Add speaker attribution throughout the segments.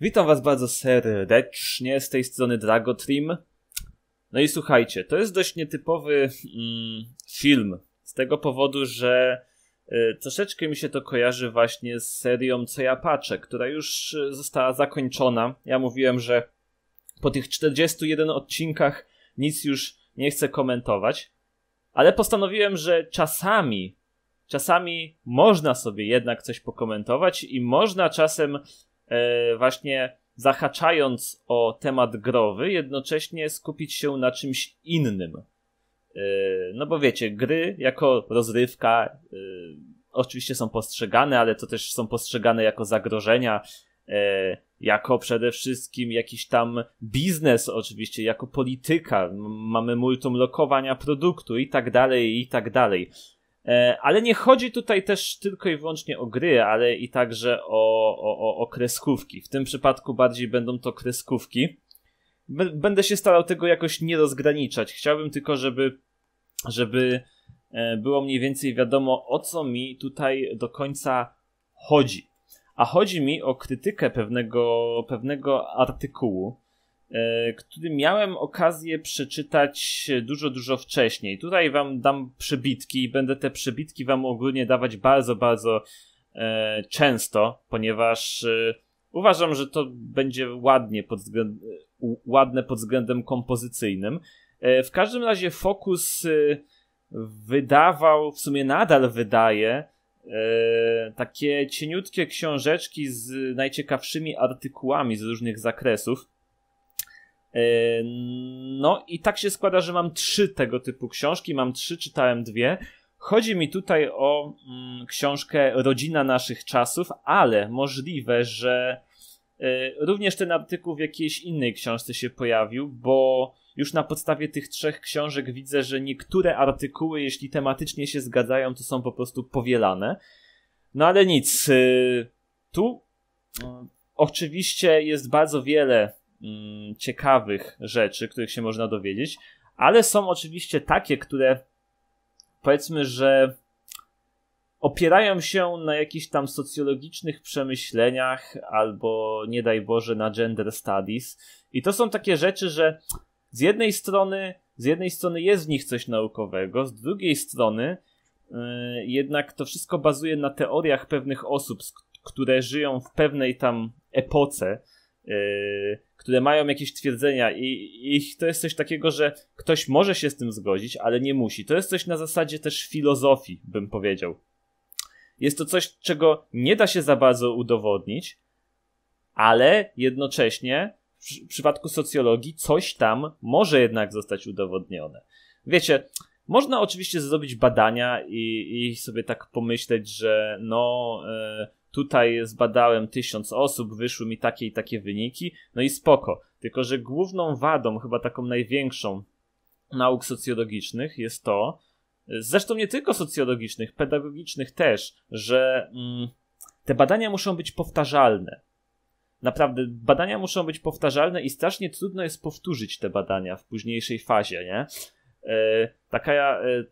Speaker 1: Witam Was bardzo serdecznie z tej strony Dragotrim. No i słuchajcie, to jest dość nietypowy mm, film z tego powodu, że y, troszeczkę mi się to kojarzy właśnie z serią Co ja patrzę, która już y, została zakończona. Ja mówiłem, że po tych 41 odcinkach nic już nie chcę komentować, ale postanowiłem, że czasami czasami można sobie jednak coś pokomentować i można czasem E, właśnie zahaczając o temat growy, jednocześnie skupić się na czymś innym. E, no bo wiecie, gry jako rozrywka e, oczywiście są postrzegane, ale to też są postrzegane jako zagrożenia, jako przede wszystkim jakiś tam biznes, oczywiście, jako polityka. Mamy multum lokowania produktu i tak dalej, i tak dalej. E, ale nie chodzi tutaj też tylko i wyłącznie o gry, ale i także o, o, o kreskówki. W tym przypadku bardziej będą to kreskówki. Będę się starał tego jakoś nie rozgraniczać. Chciałbym tylko, żeby, żeby e, było mniej więcej wiadomo, o co mi tutaj do końca chodzi. A chodzi mi o krytykę pewnego, pewnego artykułu, E, który miałem okazję przeczytać dużo, dużo wcześniej. Tutaj wam dam przybitki i będę te przybitki wam ogólnie dawać bardzo, bardzo e, często, ponieważ e, uważam, że to będzie ładnie pod względ... ładne pod względem kompozycyjnym. W każdym razie Focus wydawał, w sumie nadal wydaje, takie cieniutkie książeczki z najciekawszymi artykułami z różnych zakresów. E, no i tak się składa, że mam trzy tego typu książki, mam trzy, czytałem dwie. Chodzi mi tutaj o mm, książkę Rodzina naszych czasów, ale możliwe, że e, również ten artykuł w jakiejś innej książce się pojawił, bo już na podstawie tych trzech książek widzę, że niektóre artykuły, jeśli tematycznie się zgadzają, to są po prostu powielane. No ale nic, e, tu mm, oczywiście jest bardzo wiele Mm, ciekawych rzeczy, których się można dowiedzieć, ale są oczywiście takie, które powiedzmy, że opierają się na jakichś tam socjologicznych przemyśleniach albo nie daj Boże na gender studies. I to są takie rzeczy, że z jednej strony, z jednej strony jest w nich coś naukowego, z drugiej strony y, jednak to wszystko bazuje na teoriach pewnych osób, które żyją w pewnej tam epoce, Y, które mają jakieś twierdzenia i ich to jest coś takiego, że ktoś może się z tym zgodzić, ale nie musi. To jest coś na zasadzie też filozofii, bym powiedział. Jest to coś, czego nie da się za bardzo udowodnić, ale jednocześnie w przypadku socjologii coś tam może jednak zostać udowodnione. Wiecie, można oczywiście zrobić badania i, i sobie tak pomyśleć, że no, e, tutaj zbadałem tysiąc osób, wyszły mi takie i takie wyniki, no i spoko. Tylko, że główną wadą, chyba taką największą nauk socjologicznych jest to, zresztą nie tylko socjologicznych, pedagogicznych też, że mm, te badania muszą być powtarzalne. Naprawdę, badania muszą być powtarzalne i strasznie trudno jest powtórzyć te badania w późniejszej fazie, nie? E, taka, yy,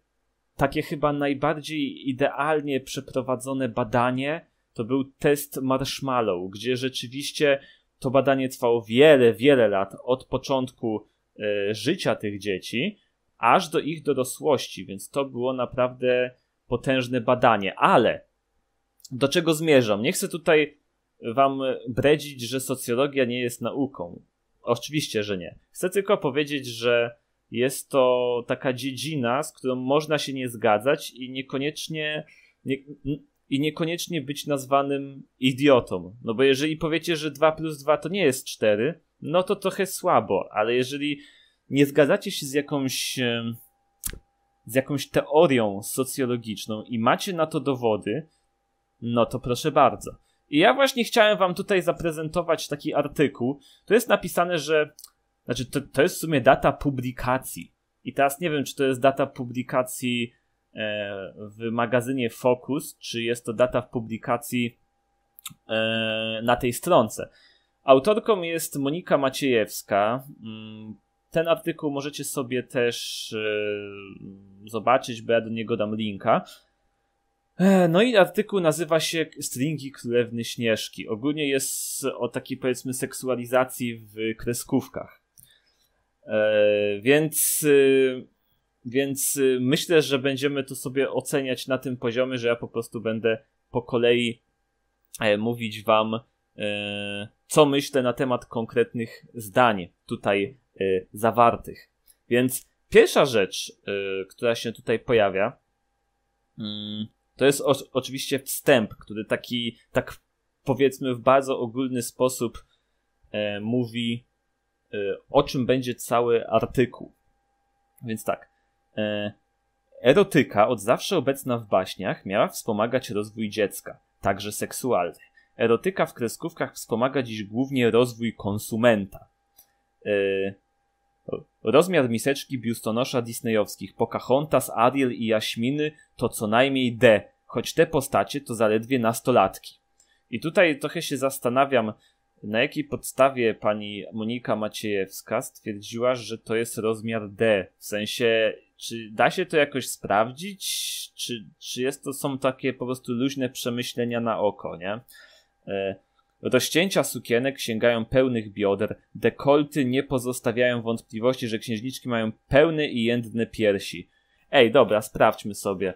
Speaker 1: takie chyba najbardziej idealnie przeprowadzone badanie, to był test Marshmallow, gdzie rzeczywiście to badanie trwało wiele, wiele lat od początku e, życia tych dzieci aż do ich dorosłości, więc to było naprawdę potężne badanie. Ale do czego zmierzam? Nie chcę tutaj wam bredzić, że socjologia nie jest nauką. Oczywiście, że nie. Chcę tylko powiedzieć, że jest to taka dziedzina, z którą można się nie zgadzać i niekoniecznie nie, i niekoniecznie być nazwanym idiotą. No bo jeżeli powiecie, że 2 plus 2 to nie jest 4, no to trochę słabo, ale jeżeli nie zgadzacie się z jakąś e, z jakąś teorią socjologiczną i macie na to dowody, no to proszę bardzo. I ja właśnie chciałem wam tutaj zaprezentować taki artykuł. To jest napisane, że znaczy to, to jest w sumie data publikacji. I teraz nie wiem, czy to jest data publikacji E, w magazynie Focus, czy jest to data w publikacji e, na tej stronce. Autorką jest Monika Maciejewska. Mm, ten artykuł możecie sobie też e, zobaczyć, bo ja do niego dam linka. No i artykuł nazywa się Stringi Królewny Śnieżki. Ogólnie jest o takiej powiedzmy seksualizacji w kreskówkach. Więc y, więc y, myślę, że będziemy to sobie oceniać na tym poziomie, że ja po prostu będę po kolei e, mówić wam, e, co myślę na temat konkretnych zdań tutaj e, zawartych. Więc pierwsza rzecz, która się tutaj pojawia, mm, to jest oczywiście wstęp, który taki, tak powiedzmy w bardzo ogólny sposób mówi, o czym będzie cały artykuł. Więc tak, E, erotyka, od zawsze obecna w baśniach, miała wspomagać rozwój dziecka, także seksualny. Erotyka w kreskówkach wspomaga dziś głównie rozwój konsumenta. E, rozmiar miseczki biustonosza disneyowskich Pocahontas, Ariel i Jaśminy to co najmniej D, choć te postacie to zaledwie nastolatki. I tutaj trochę się zastanawiam, na jakiej podstawie pani Monika Maciejewska stwierdziła, że to jest rozmiar D, w sensie czy da się to jakoś sprawdzić? Czy, czy jest to, są takie po prostu luźne przemyślenia na oko, nie? E, rozcięcia sukienek sięgają pełnych bioder, dekolty nie pozostawiają wątpliwości, że księżniczki mają pełne i jędne piersi. Ej, dobra, sprawdźmy sobie.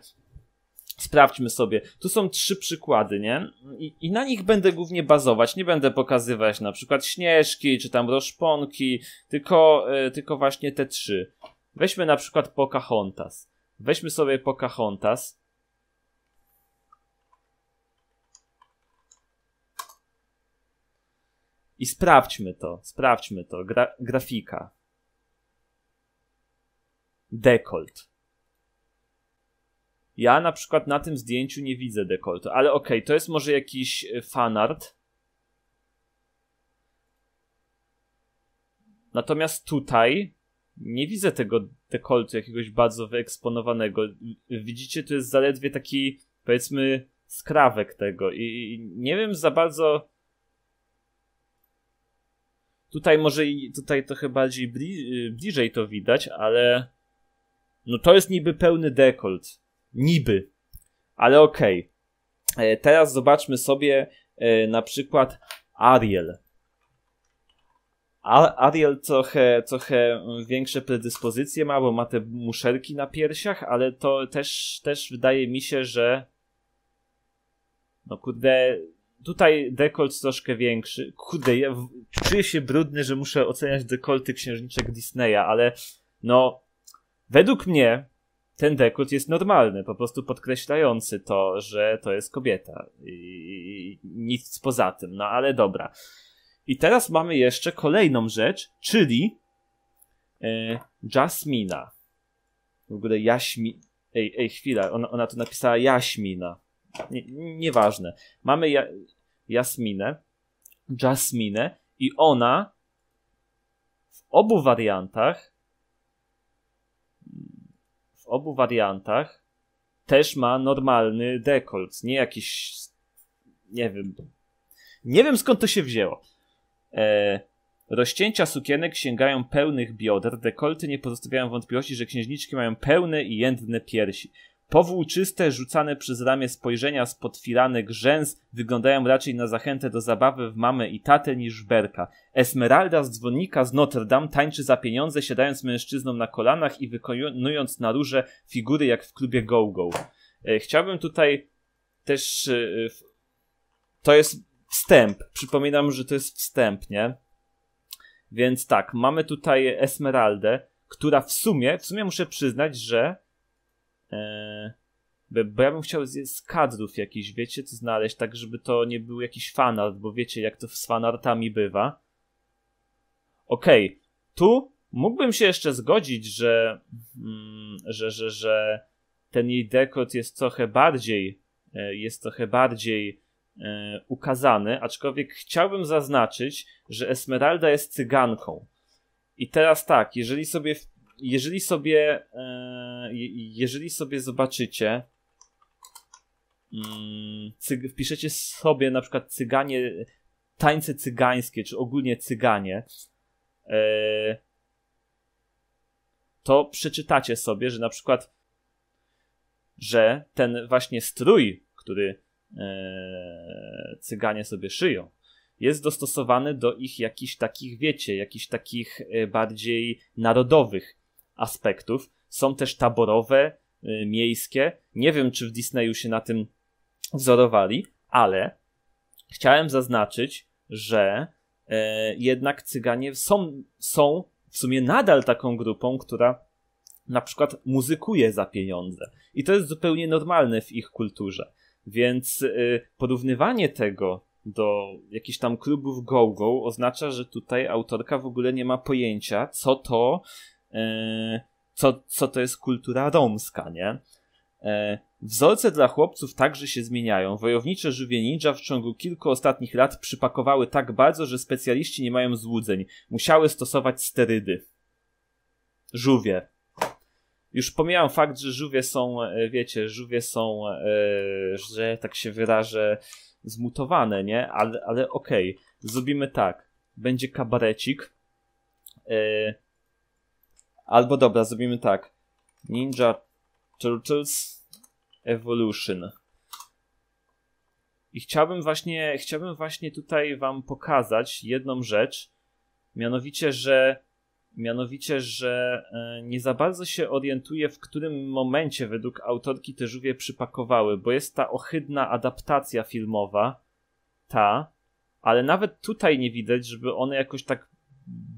Speaker 1: Sprawdźmy sobie. Tu są trzy przykłady, nie? I, I, na nich będę głównie bazować. Nie będę pokazywać na przykład śnieżki, czy tam roszponki, tylko, e, tylko właśnie te trzy. Weźmy na przykład Pocahontas. Weźmy sobie Pocahontas. I sprawdźmy to, sprawdźmy to. Gra grafika. Dekolt. Ja na przykład na tym zdjęciu nie widzę dekoltu, ale okej, okay, to jest może jakiś e, fanart. Natomiast tutaj nie widzę tego dekoltu jakiegoś bardzo wyeksponowanego. Widzicie, to jest zaledwie taki, powiedzmy, skrawek tego i nie wiem za bardzo tutaj może i tutaj trochę bardziej bli y, bliżej to widać, ale no to jest niby pełny dekolt. Niby. Ale okej. Okay. E, teraz zobaczmy sobie e, na przykład Ariel. Ariel trochę, trochę większe predyspozycje ma, bo ma te muszelki na piersiach, ale to też, też wydaje mi się, że no kurde, tutaj dekolt troszkę większy. Kurde, ja czuję się brudny, że muszę oceniać dekolty księżniczek Disneya, ale no, według mnie ten dekolt jest normalny, po prostu podkreślający to, że to jest kobieta i, i, i nic poza tym, no ale dobra. I teraz mamy jeszcze kolejną rzecz, czyli e, Jasmina. W ogóle Jaśmi... Ej, ej, chwila, ona, ona to napisała Jaśmina. Nie, nieważne. Mamy ja, Jasminę, Jasminę i ona w obu wariantach w obu wariantach też ma normalny dekolt, nie jakiś nie wiem. Nie wiem skąd to się wzięło. E, Rozcięcia sukienek sięgają pełnych bioder, dekolty nie pozostawiają wątpliwości, że księżniczki mają pełne i jędrne piersi. Powłóczyste, rzucane przez ramię spojrzenia spod firanek rzęs wyglądają raczej na zachętę do zabawy w mamę i tatę niż w berka. Esmeralda z dzwonnika z Notre Dame tańczy za pieniądze, siadając mężczyznom na kolanach i wykonując na róże figury jak w klubie go-go. E, chciałbym tutaj też... E, to jest wstęp. Przypominam, że to jest wstęp, nie? Więc tak, mamy tutaj Esmeraldę, która w sumie, w sumie muszę przyznać, że yy, bo ja bym chciał z, z kadrów jakiś, wiecie, co znaleźć, tak żeby to nie był jakiś fanart, bo wiecie, jak to z fanartami bywa. Okej, okay. tu mógłbym się jeszcze zgodzić, że, mm, że, że, że ten jej dekot jest trochę bardziej, e, jest trochę bardziej E, ukazany, aczkolwiek chciałbym zaznaczyć, że Esmeralda jest cyganką. I teraz tak, jeżeli sobie, jeżeli sobie, e, jeżeli sobie zobaczycie, mm, wpiszecie sobie na przykład cyganie, tańce cygańskie, czy ogólnie cyganie, e, to przeczytacie sobie, że na przykład, że ten właśnie strój, który E, cyganie sobie szyją, jest dostosowany do ich jakichś takich, wiecie, jakichś takich e, bardziej narodowych aspektów. Są też taborowe, e, miejskie. Nie wiem, czy w Disneyu się na tym wzorowali, ale chciałem zaznaczyć, że jednak cyganie są, są w sumie nadal taką grupą, która na przykład muzykuje za pieniądze. I to jest zupełnie normalne w ich kulturze. Więc y, porównywanie tego do jakichś tam klubów go-go oznacza, że tutaj autorka w ogóle nie ma pojęcia, co to, y, co, co to jest kultura romska, nie? E, wzorce dla chłopców także się zmieniają. Wojownicze żywie ninja w ciągu kilku ostatnich lat przypakowały tak bardzo, że specjaliści nie mają złudzeń. Musiały stosować sterydy. Żółwie. Już pomijam fakt, że żółwie są, e, wiecie, żółwie są, e, że tak się wyrażę, zmutowane, nie? Ale, ale okej, okay. zrobimy tak. Będzie kabarecik. E, albo dobra, zrobimy tak. Ninja Turtles Evolution. I chciałbym właśnie, chciałbym właśnie tutaj wam pokazać jedną rzecz, mianowicie, że Mianowicie, że e, nie za bardzo się orientuje, w którym momencie według autorki te żółwie przypakowały, bo jest ta ohydna adaptacja filmowa, ta, ale nawet tutaj nie widać, żeby one jakoś tak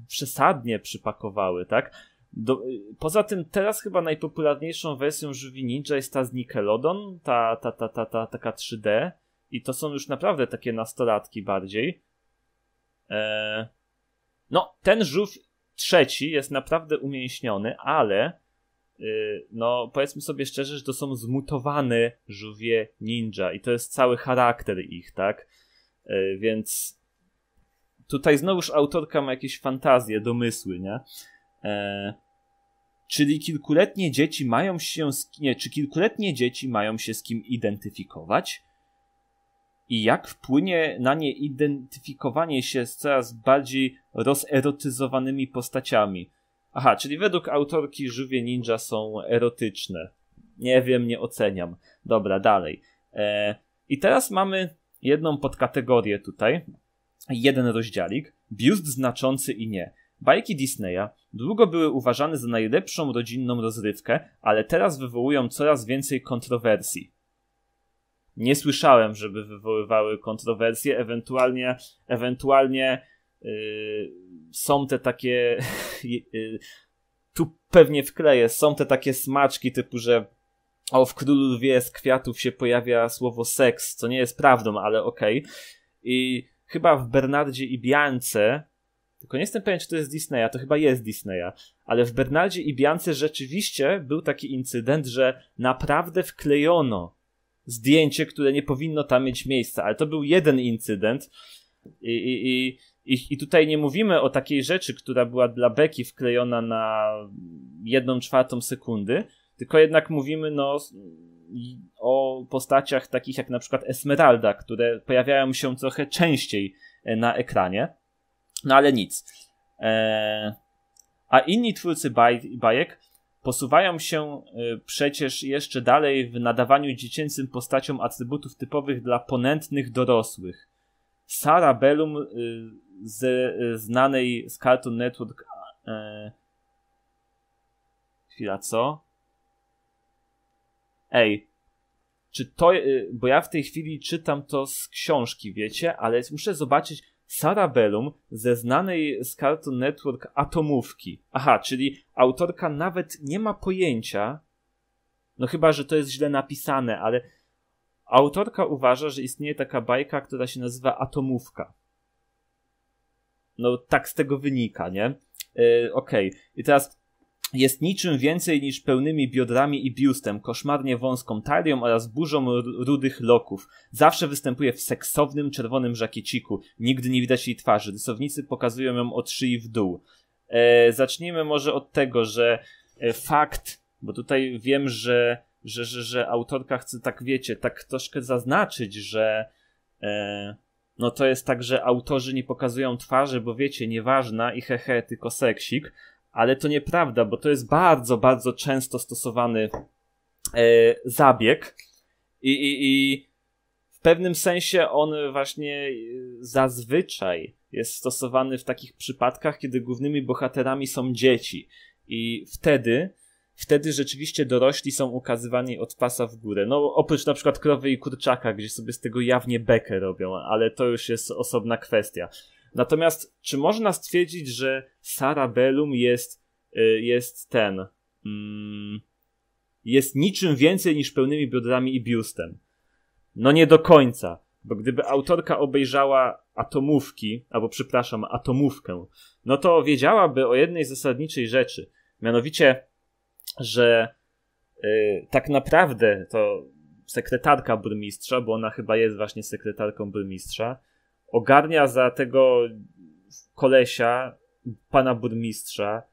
Speaker 1: przesadnie przypakowały, tak? Do, e, poza tym teraz chyba najpopularniejszą wersją Żywi Ninja jest ta z Nickelodeon, ta, ta, ta, ta, ta taka 3D i to są już naprawdę takie nastolatki bardziej. Eee, no, ten żółw Trzeci jest naprawdę umięśniony, ale y, no powiedzmy sobie szczerze, że to są zmutowane żółwie ninja i to jest cały charakter ich, tak? Y, więc tutaj znowuż autorka ma jakieś fantazje, domysły, nie? E, czyli kilkuletnie dzieci mają się, z, nie, czy kilkuletnie dzieci mają się z kim identyfikować? i jak wpłynie na nie identyfikowanie się z coraz bardziej rozerotyzowanymi postaciami. Aha, czyli według autorki żywie ninja są erotyczne. Nie wiem, nie oceniam. Dobra, dalej. E, I teraz mamy jedną podkategorię tutaj, jeden rozdziałik, biust znaczący i nie. Bajki Disneya długo były uważane za najlepszą rodzinną rozrywkę, ale teraz wywołują coraz więcej kontrowersji nie słyszałem, żeby wywoływały kontrowersje. Ewentualnie, ewentualnie yy, są te takie. Yy, tu pewnie wkleję, są te takie smaczki typu, że o, w królu wie z kwiatów się pojawia słowo seks, co nie jest prawdą, ale okej. Okay. I chyba w Bernardzie i Biance, tylko nie jestem pewien, czy to jest Disneya, to chyba jest Disneya, ale w Bernardzie i Biance rzeczywiście był taki incydent, że naprawdę wklejono zdjęcie, które nie powinno tam mieć miejsca, ale to był jeden incydent i, i, i, i tutaj nie mówimy o takiej rzeczy, która była dla Beki wklejona na jedną czwartą sekundy, tylko jednak mówimy no, o postaciach takich jak na przykład Esmeralda, które pojawiają się trochę częściej e, na ekranie, no ale nic. Eee... A inni twórcy baj, bajek Posuwają się y, przecież jeszcze dalej w nadawaniu dziecięcym postaciom atrybutów typowych dla ponętnych dorosłych. Sara Bellum y, ze y, znanej z Cartoon Network e, chwila, co? Ej, czy to, bo ja w tej chwili czytam to z książki, wiecie, ale muszę zobaczyć, Sara Bellum ze znanej z Cartoon Network atomówki. Aha, czyli autorka nawet nie ma pojęcia, no chyba, że to jest źle napisane, ale autorka uważa, że istnieje taka bajka, która się nazywa atomówka. No tak z tego wynika, nie? Yy, Okej. Okay. I teraz jest niczym więcej niż pełnymi biodrami i biustem, koszmarnie wąską talią oraz burzą rudych loków. Zawsze występuje w seksownym czerwonym żakieciku. Nigdy nie widać jej twarzy. Rysownicy pokazują ją od szyi w dół. E, zacznijmy może od tego, że e, fakt, bo tutaj wiem, że, że, że, że autorka chce, tak wiecie, tak troszkę zaznaczyć, że e, no to jest tak, że autorzy nie pokazują twarzy, bo wiecie, nieważna i hehe, tylko seksik ale to nieprawda, bo to jest bardzo, bardzo często stosowany e, zabieg i, i, i w pewnym sensie on właśnie e, zazwyczaj jest stosowany w takich przypadkach, kiedy głównymi bohaterami są dzieci i wtedy wtedy rzeczywiście dorośli są ukazywani od pasa w górę. No, oprócz na przykład krowy i kurczaka, gdzie sobie z tego jawnie bekę robią, ale to już jest osobna kwestia. Natomiast czy można stwierdzić, że Sarabellum jest, y, jest ten. Mm, jest niczym więcej niż pełnymi biodrami i biustem? No nie do końca, bo gdyby autorka obejrzała atomówki, albo przepraszam, atomówkę, no to wiedziałaby o jednej zasadniczej rzeczy. Mianowicie, że yy, tak naprawdę to sekretarka burmistrza, bo ona chyba jest właśnie sekretarką burmistrza, ogarnia za tego kolesia, pana burmistrza,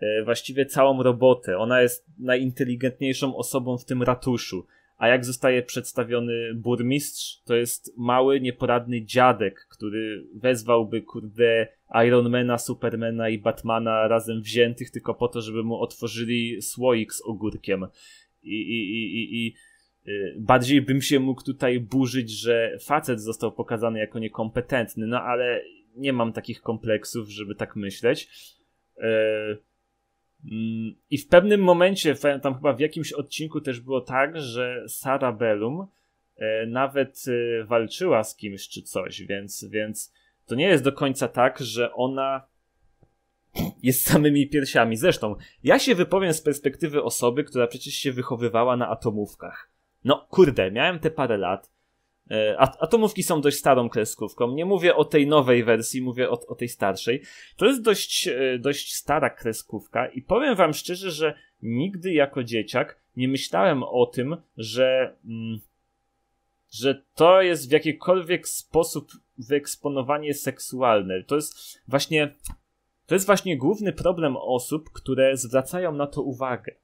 Speaker 1: e, właściwie całą robotę. Ona jest najinteligentniejszą osobą w tym ratuszu. A jak zostaje przedstawiony burmistrz, to jest mały, nieporadny dziadek, który wezwałby, kurde, Ironmana, Supermana i Batmana razem wziętych tylko po to, żeby mu otworzyli słoik z ogórkiem. I, i, i, i, i Y, bardziej bym się mógł tutaj burzyć, że facet został pokazany jako niekompetentny, no ale nie mam takich kompleksów, żeby tak myśleć. Y, mm, I w pewnym momencie, tam chyba w jakimś odcinku też było tak, że Sara Bellum y, nawet walczyła z kimś czy coś, więc, więc to nie jest do końca tak, że ona jest samymi piersiami. Zresztą, ja się wypowiem z perspektywy osoby, która przecież się wychowywała na atomówkach. No kurde, miałem te parę lat. E, a atomówki są dość starą kreskówką. Nie mówię o tej nowej wersji, mówię o, o tej starszej. To jest dość, e, dość stara kreskówka i powiem wam szczerze, że nigdy jako dzieciak nie myślałem o tym, że, mm, że to jest w jakikolwiek sposób wyeksponowanie seksualne. To jest właśnie, to jest właśnie główny problem osób, które zwracają na to uwagę.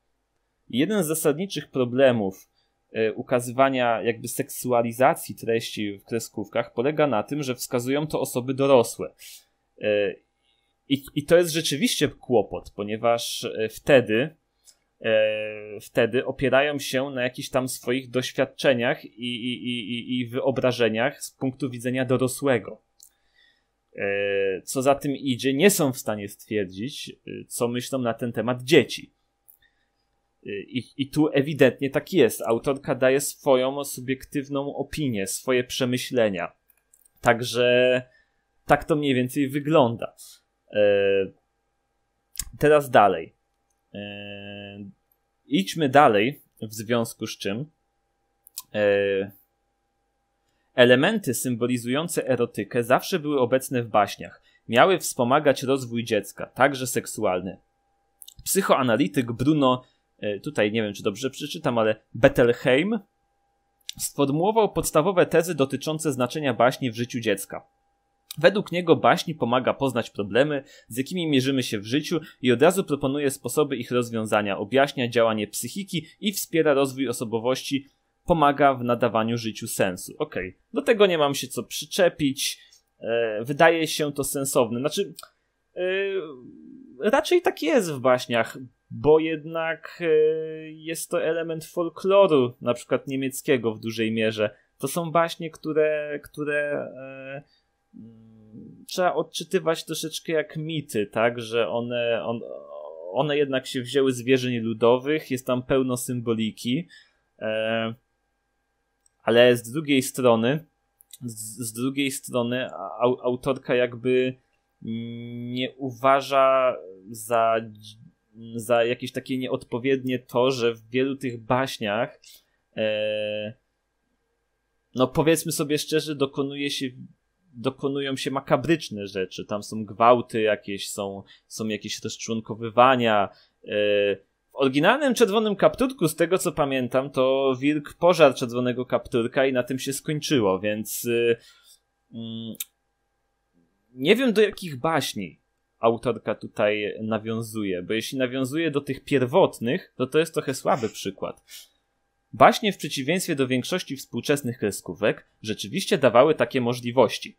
Speaker 1: Jeden z zasadniczych problemów, E, ukazywania jakby seksualizacji treści w kreskówkach polega na tym, że wskazują to osoby dorosłe. E, I, i to jest rzeczywiście kłopot, ponieważ e, wtedy wtedy opierają się na jakichś tam swoich doświadczeniach i, i, i, i wyobrażeniach z punktu widzenia dorosłego. Co za tym idzie, nie są w stanie stwierdzić, co myślą na ten temat dzieci. I, I tu ewidentnie tak jest. Autorka daje swoją subiektywną opinię, swoje przemyślenia. Także tak to mniej więcej wygląda. E, teraz dalej. E, idźmy dalej, w związku z czym e, elementy symbolizujące erotykę zawsze były obecne w baśniach. Miały wspomagać rozwój dziecka, także seksualny. Psychoanalityk Bruno E, tutaj nie wiem, czy dobrze przeczytam, ale Bettelheim sformułował podstawowe tezy dotyczące znaczenia baśni w życiu dziecka. Według niego baśni pomaga poznać problemy, z jakimi mierzymy się w życiu i od razu proponuje sposoby ich rozwiązania, objaśnia działanie psychiki i wspiera rozwój osobowości, pomaga w nadawaniu życiu sensu. Okej, okay. do tego nie mam się co przyczepić. E, wydaje się to sensowne. Znaczy, e, raczej tak jest w baśniach bo jednak e, jest to element folkloru, na przykład niemieckiego w dużej mierze. To są baśnie, które, które e, mm, trzeba odczytywać troszeczkę jak mity, tak, że one, on, one jednak się wzięły z wierzeń ludowych, jest tam pełno symboliki, e, ale z drugiej strony, z, z drugiej strony autorka jakby mm, nie uważa za Mm, za jakieś takie nieodpowiednie to, że w wielu tych baśniach e, no powiedzmy sobie szczerze, dokonuje się dokonują się makabryczne rzeczy. Tam są gwałty jakieś, są, są jakieś rozczłonkowywania. członkowywania. E, w oryginalnym czerwonym kapturku, z tego co pamiętam, to wilk pożar czerwonego kapturka i na tym się skończyło, więc e, mm, nie wiem do jakich baśni autorka tutaj nawiązuje, bo jeśli nawiązuje do tych pierwotnych, to to jest trochę słaby przykład. Baśnie w przeciwieństwie do większości współczesnych kreskówek rzeczywiście dawały takie możliwości.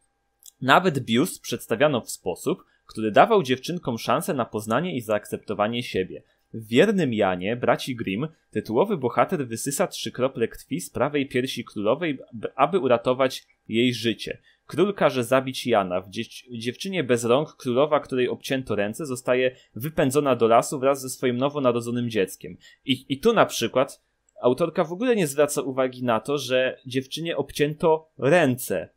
Speaker 1: Nawet bius przedstawiano w sposób, który dawał dziewczynkom szansę na poznanie i zaakceptowanie siebie. W wiernym Janie, braci Grimm, tytułowy bohater wysysa trzy krople krwi z prawej piersi królowej, aby uratować jej życie. Król każe zabić Jana. W dziewczynie bez rąk królowa, której obcięto ręce, zostaje wypędzona do lasu wraz ze swoim nowonarodzonym dzieckiem. I, i tu na przykład autorka w ogóle nie zwraca uwagi na to, że dziewczynie obcięto ręce.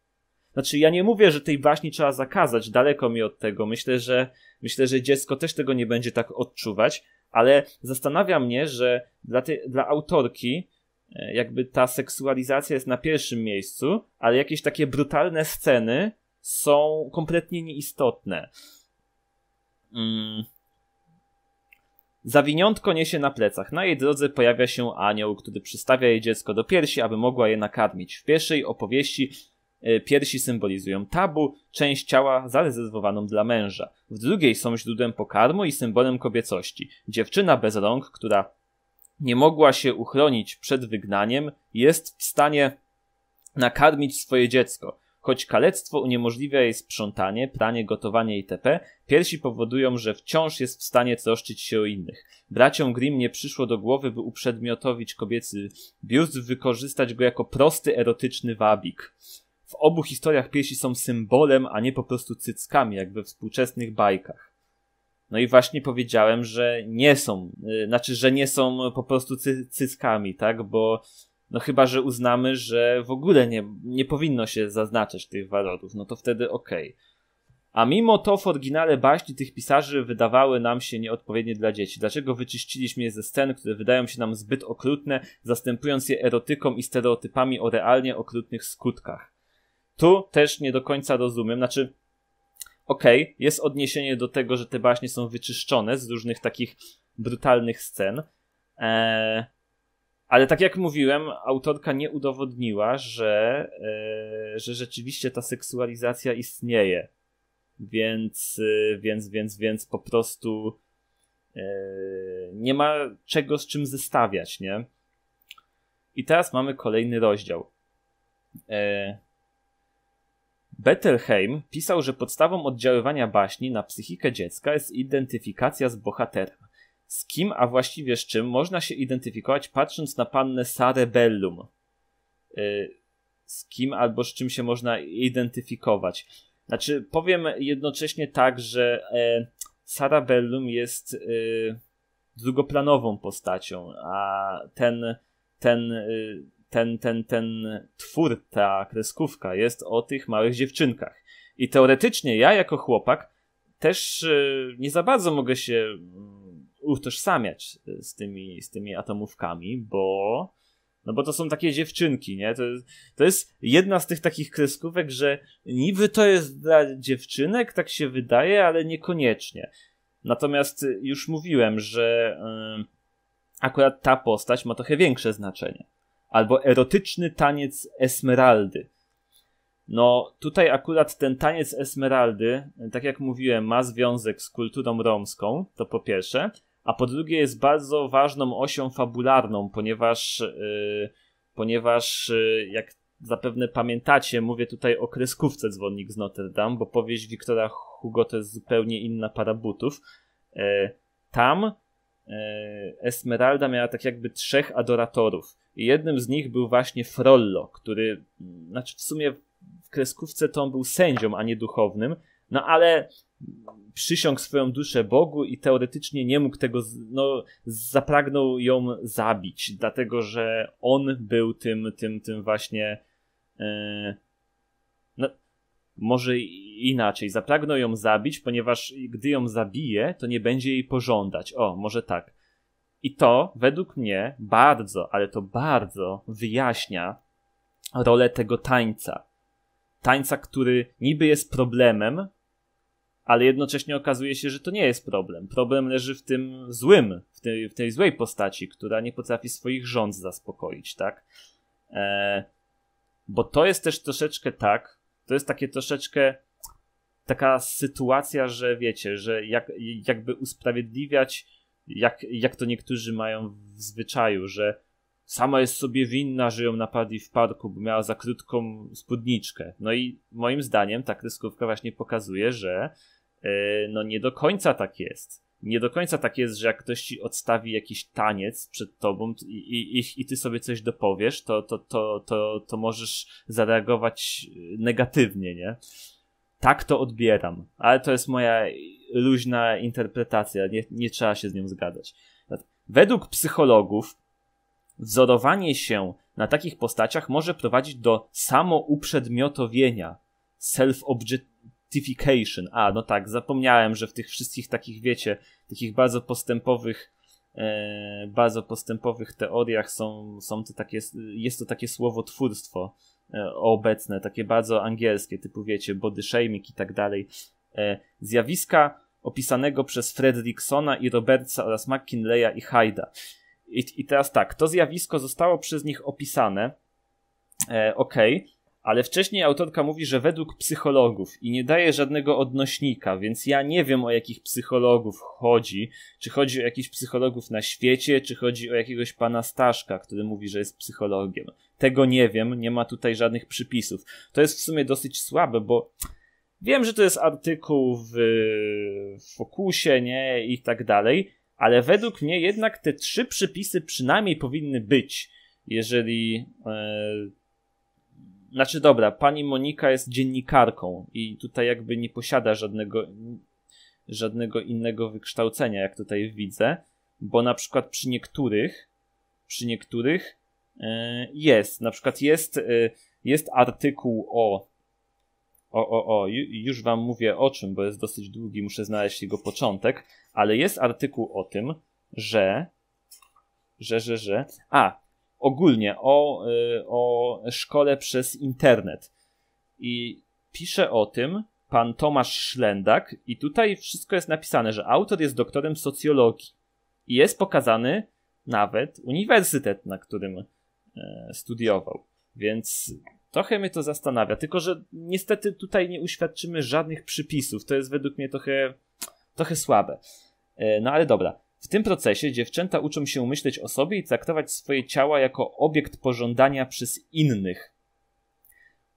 Speaker 1: Znaczy, ja nie mówię, że tej baśni trzeba zakazać, daleko mi od tego. Myślę, że myślę, że dziecko też tego nie będzie tak odczuwać, ale zastanawia mnie, że dla, dla autorki E, jakby ta seksualizacja jest na pierwszym miejscu, ale jakieś takie brutalne sceny są kompletnie nieistotne. Mm. Zawiniątko niesie na plecach. Na jej drodze pojawia się anioł, który przystawia jej dziecko do piersi, aby mogła je nakarmić. W pierwszej opowieści e, piersi symbolizują tabu, część ciała zarezerwowaną dla męża. W drugiej są źródłem pokarmu i symbolem kobiecości. Dziewczyna bez rąk, która nie mogła się uchronić przed wygnaniem, jest w stanie nakarmić swoje dziecko. Choć kalectwo uniemożliwia jej sprzątanie, pranie, gotowanie itp., piersi powodują, że wciąż jest w stanie troszczyć się o innych. Braciom Grimm nie przyszło do głowy, by uprzedmiotowić kobiecy biust, wykorzystać go jako prosty, erotyczny wabik. W obu historiach piersi są symbolem, a nie po prostu cyckami, jak we współczesnych bajkach. No i właśnie powiedziałem, że nie są, y, znaczy, że nie są po prostu cy cyckami, tak? Bo no chyba, że uznamy, że w ogóle nie, nie powinno się zaznaczać tych walorów, no to wtedy okej. Okay. A mimo to w oryginale baśni tych pisarzy wydawały nam się nieodpowiednie dla dzieci. Dlaczego wyczyściliśmy je ze scen, które wydają się nam zbyt okrutne, zastępując je erotyką i stereotypami o realnie okrutnych skutkach? Tu też nie do końca rozumiem, znaczy okej, okay, jest odniesienie do tego, że te baśnie są wyczyszczone z różnych takich brutalnych scen. E, ale tak jak mówiłem, autorka nie udowodniła, że, e, że rzeczywiście ta seksualizacja istnieje. Więc, e, więc, więc, więc po prostu nie ma czego z czym zestawiać, nie? I teraz mamy kolejny rozdział. Bettelheim pisał, że podstawą oddziaływania baśni na psychikę dziecka jest identyfikacja z bohaterem. Z kim, a właściwie z czym, można się identyfikować patrząc na pannę Sarę Bellum. Y, z kim albo z czym się można identyfikować. Znaczy, powiem jednocześnie tak, że e, Sara Bellum jest y, drugoplanową postacią, a ten, ten y, ten, ten, ten twór, ta kreskówka jest o tych małych dziewczynkach. I teoretycznie ja jako chłopak też y, nie za bardzo mogę się mm, utożsamiać z tymi, z tymi atomówkami, bo no bo to są takie dziewczynki, nie? To, to jest jedna z tych takich kreskówek, że niby to jest dla dziewczynek, tak się wydaje, ale niekoniecznie. Natomiast y, już mówiłem, że yy, akurat ta postać ma trochę większe znaczenie albo erotyczny taniec Esmeraldy. No, tutaj akurat ten taniec Esmeraldy, tak jak mówiłem, ma związek z kulturą romską, to po pierwsze, a po drugie jest bardzo ważną osią fabularną, ponieważ, yy, ponieważ yy, jak zapewne pamiętacie, mówię tutaj o kreskówce Dzwonnik z Notre Dame, bo powieść Wiktora Hugo to jest zupełnie inna para butów. Yy, tam y, Esmeralda miała tak jakby trzech adoratorów i jednym z nich był właśnie Frollo, który, znaczy w sumie w kreskówce to on był sędzią, a nie duchownym, no ale przysiągł swoją duszę Bogu i teoretycznie nie mógł tego, no, zapragnął ją zabić, dlatego że on był tym, tym, tym właśnie, e, no, może inaczej, zapragnął ją zabić, ponieważ gdy ją zabije, to nie będzie jej pożądać. O, może tak. I to według mnie bardzo, ale to bardzo wyjaśnia rolę tego tańca. Tańca, który niby jest problemem, ale jednocześnie okazuje się, że to nie jest problem. Problem leży w tym złym, w tej, w tej złej postaci, która nie potrafi swoich rząd zaspokoić, tak? E, bo to jest też troszeczkę tak, to jest takie troszeczkę taka sytuacja, że wiecie, że jak, jakby usprawiedliwiać jak, jak to niektórzy mają w zwyczaju, że sama jest sobie winna, że ją napadli w parku, bo miała za krótką spódniczkę. No i moim zdaniem ta kreskówka właśnie pokazuje, że e, no nie do końca tak jest. Nie do końca tak jest, że jak ktoś ci odstawi jakiś taniec przed tobą i, i, i ty sobie coś dopowiesz, to, to, to, to, to możesz zareagować negatywnie, nie? tak to odbieram, ale to jest moja luźna interpretacja, nie, nie trzeba się z nią zgadzać. Według psychologów wzorowanie się na takich postaciach może prowadzić do samouprzedmiotowienia, self-objectification. A, no tak, zapomniałem, że w tych wszystkich takich, wiecie, takich bardzo postępowych e, bardzo postępowych teoriach są, są to takie, jest to takie słowo twórstwo, E, obecne, takie bardzo angielskie, typu wiecie, body shaming i tak dalej, e, zjawiska opisanego przez Fredricksona i Robertsa oraz McKinleya i Hyda. I, I, teraz tak, to zjawisko zostało przez nich opisane, e, ok, ale wcześniej autorka mówi, że według psychologów i nie daje żadnego odnośnika, więc ja nie wiem o jakich psychologów chodzi. Czy chodzi o jakichś psychologów na świecie, czy chodzi o jakiegoś pana Staszka, który mówi, że jest psychologiem. Tego nie wiem, nie ma tutaj żadnych przypisów. To jest w sumie dosyć słabe, bo wiem, że to jest artykuł w, w Fokusie, nie, i tak dalej, ale według mnie jednak te trzy przypisy przynajmniej powinny być jeżeli e, znaczy, dobra, pani Monika jest dziennikarką i tutaj jakby nie posiada żadnego, żadnego innego wykształcenia, jak tutaj widzę, bo na przykład przy niektórych, przy niektórych yy, jest, na przykład jest, yy, jest artykuł o, o, o, o, już wam mówię o czym, bo jest dosyć długi, muszę znaleźć jego początek, ale jest artykuł o tym, że, że, że, że, a, ogólnie o, y, o szkole przez internet. I pisze o tym pan Tomasz Szlendak, i tutaj wszystko jest napisane, że autor jest doktorem socjologii. I jest pokazany nawet uniwersytet, na którym e, studiował. Więc trochę mnie to zastanawia. Tylko, że niestety tutaj nie uświadczymy żadnych przypisów. To jest według mnie trochę, trochę słabe. E, no ale dobra. W tym procesie dziewczęta uczą się myśleć o sobie i traktować swoje ciała jako obiekt pożądania przez innych.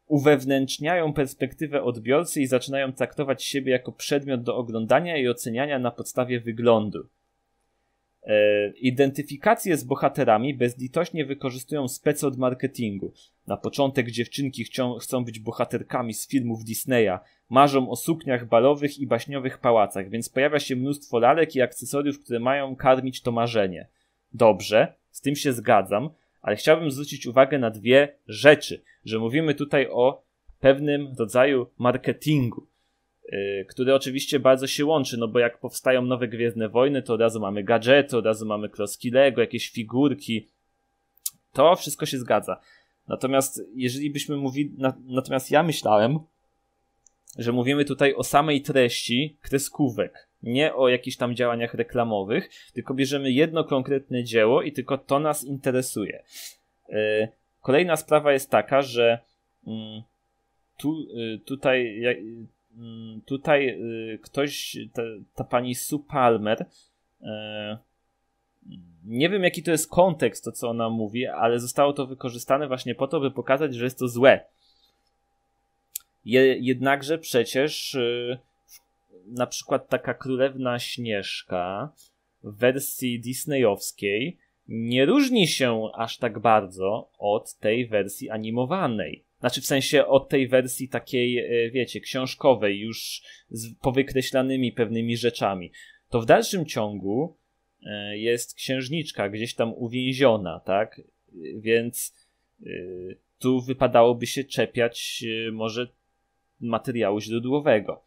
Speaker 1: Uwewnętrzniają perspektywę odbiorcy i zaczynają traktować siebie jako przedmiot do oglądania i oceniania na podstawie wyglądu. E, identyfikacje z bohaterami bezlitośnie wykorzystują spec od marketingu. Na początek dziewczynki chcą, chcą być bohaterkami z filmów Disneya, marzą o sukniach balowych i baśniowych pałacach, więc pojawia się mnóstwo lalek i akcesoriów, które mają karmić to marzenie. Dobrze, z tym się zgadzam, ale chciałbym zwrócić uwagę na dwie rzeczy, że mówimy tutaj o pewnym rodzaju marketingu. Y, które oczywiście bardzo się łączy, no bo jak powstają nowe Gwiezdne Wojny, to od razu mamy gadżety, od razu mamy klocki Lego, jakieś figurki. To wszystko się zgadza. Natomiast jeżeli byśmy mówili, na, natomiast ja myślałem, że mówimy tutaj o samej treści kreskówek, nie o jakichś tam działaniach reklamowych, tylko bierzemy jedno konkretne dzieło i tylko to nas interesuje. Yy, kolejna sprawa jest taka, że yy, tu, yy, tutaj Mm, tutaj y, ktoś, ta, ta pani Sue Palmer, y, nie wiem jaki to jest kontekst, to co ona mówi, ale zostało to wykorzystane właśnie po to, by pokazać, że jest to złe. jednakże przecież y, na przykład taka królewna śnieżka w wersji disneyowskiej nie różni się aż tak bardzo od tej wersji animowanej. Znaczy w sensie od tej wersji takiej, e, wiecie, książkowej, już z powykreślanymi pewnymi rzeczami. To w dalszym ciągu e, jest księżniczka gdzieś tam uwięziona, tak? Więc e, tu wypadałoby się czepiać może materiału źródłowego.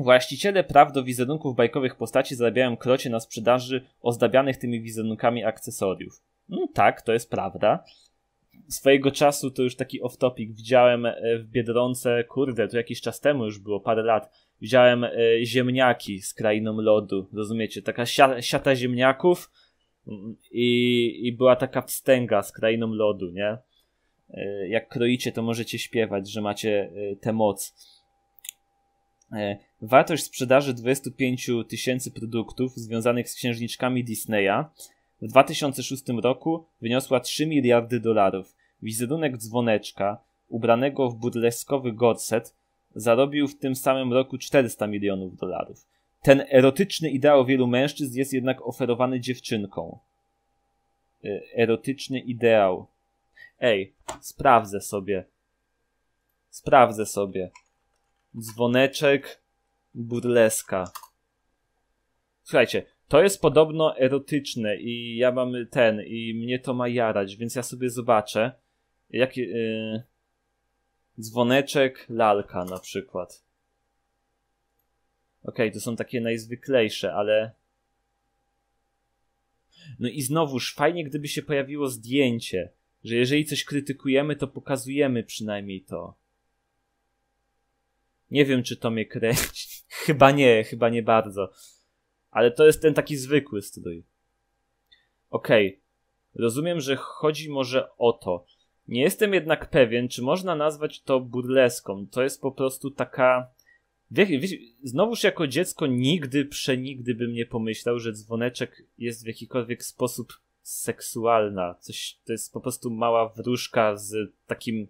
Speaker 1: Właściciele praw do wizerunków bajkowych postaci zarabiają krocie na sprzedaży ozdabianych tymi wizerunkami akcesoriów. No tak, to jest prawda swojego czasu to już taki off-topic widziałem e, w Biedronce, kurde, to jakiś czas temu już było, parę lat, widziałem e, ziemniaki z krainą lodu, rozumiecie, taka siata, siata ziemniaków mm, i, i była taka wstęga z krainą lodu, nie? E, jak kroicie, to możecie śpiewać, że macie tę moc. Wartość sprzedaży 25 tysięcy produktów związanych z księżniczkami Disneya w 2006 roku wyniosła 3 miliardy dolarów. Wizerunek dzwoneczka, ubranego w burleskowy gorset, zarobił w tym samym roku 400 milionów dolarów. Ten erotyczny ideał wielu mężczyzn jest jednak oferowany dziewczynkom. E, erotyczny ideał. Ej, sprawdzę sobie. Sprawdzę sobie. Dzwoneczek, burleska. Słuchajcie, to jest podobno erotyczne i ja mam ten i mnie to ma jarać, więc ja sobie zobaczę. Jaki yy, dzwoneczek lalka na przykład. Okej, okay, to są takie najzwyklejsze, ale no i znowuż fajnie gdyby się pojawiło zdjęcie, że jeżeli coś krytykujemy, to pokazujemy przynajmniej to. Nie wiem, czy to mnie kręci. Chyba nie, chyba nie bardzo ale to jest ten taki zwykły strój. Okej, okay. rozumiem, że chodzi może o to. Nie jestem jednak pewien, czy można nazwać to burleską. To jest po prostu taka. znowuż jako dziecko nigdy, przenigdy bym nie pomyślał, że dzwoneczek jest w jakikolwiek sposób seksualna. Coś, to jest po prostu mała wróżka z takim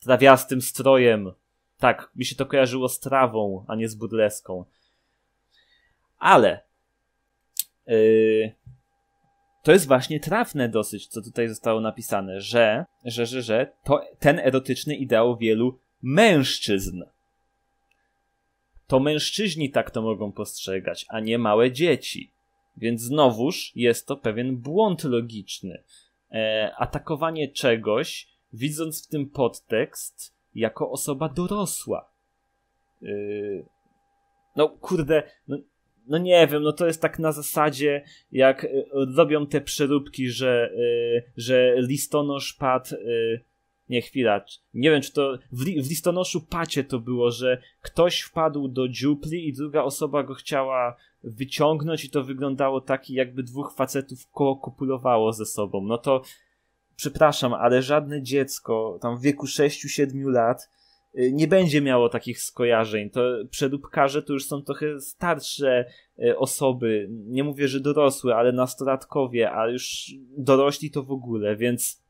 Speaker 1: trawiastym strojem. Tak, mi się to kojarzyło z trawą, a nie z burleską. Ale yy, to jest właśnie trafne dosyć, co tutaj zostało napisane, że, że, że, że to, ten erotyczny ideał wielu mężczyzn. To mężczyźni tak to mogą postrzegać, a nie małe dzieci. Więc znowuż jest to pewien błąd logiczny. E, atakowanie czegoś, widząc w tym podtekst jako osoba dorosła. Y, no kurde, no, no nie wiem, no to jest tak na zasadzie, jak y, robią te przeróbki, że, y, że listonosz padł. Y, nie, chwila. Nie wiem, czy to. W, li, w listonoszu pacie to było, że ktoś wpadł do dziupli i druga osoba go chciała wyciągnąć, i to wyglądało tak, jakby dwóch facetów koło kopulowało ze sobą. No to przepraszam, ale żadne dziecko tam w wieku 6-7 lat Y, nie będzie miało takich skojarzeń. To przedupkarze to już są trochę starsze y, osoby. Nie mówię, że dorosłe, ale nastolatkowie, a już dorośli to w ogóle, więc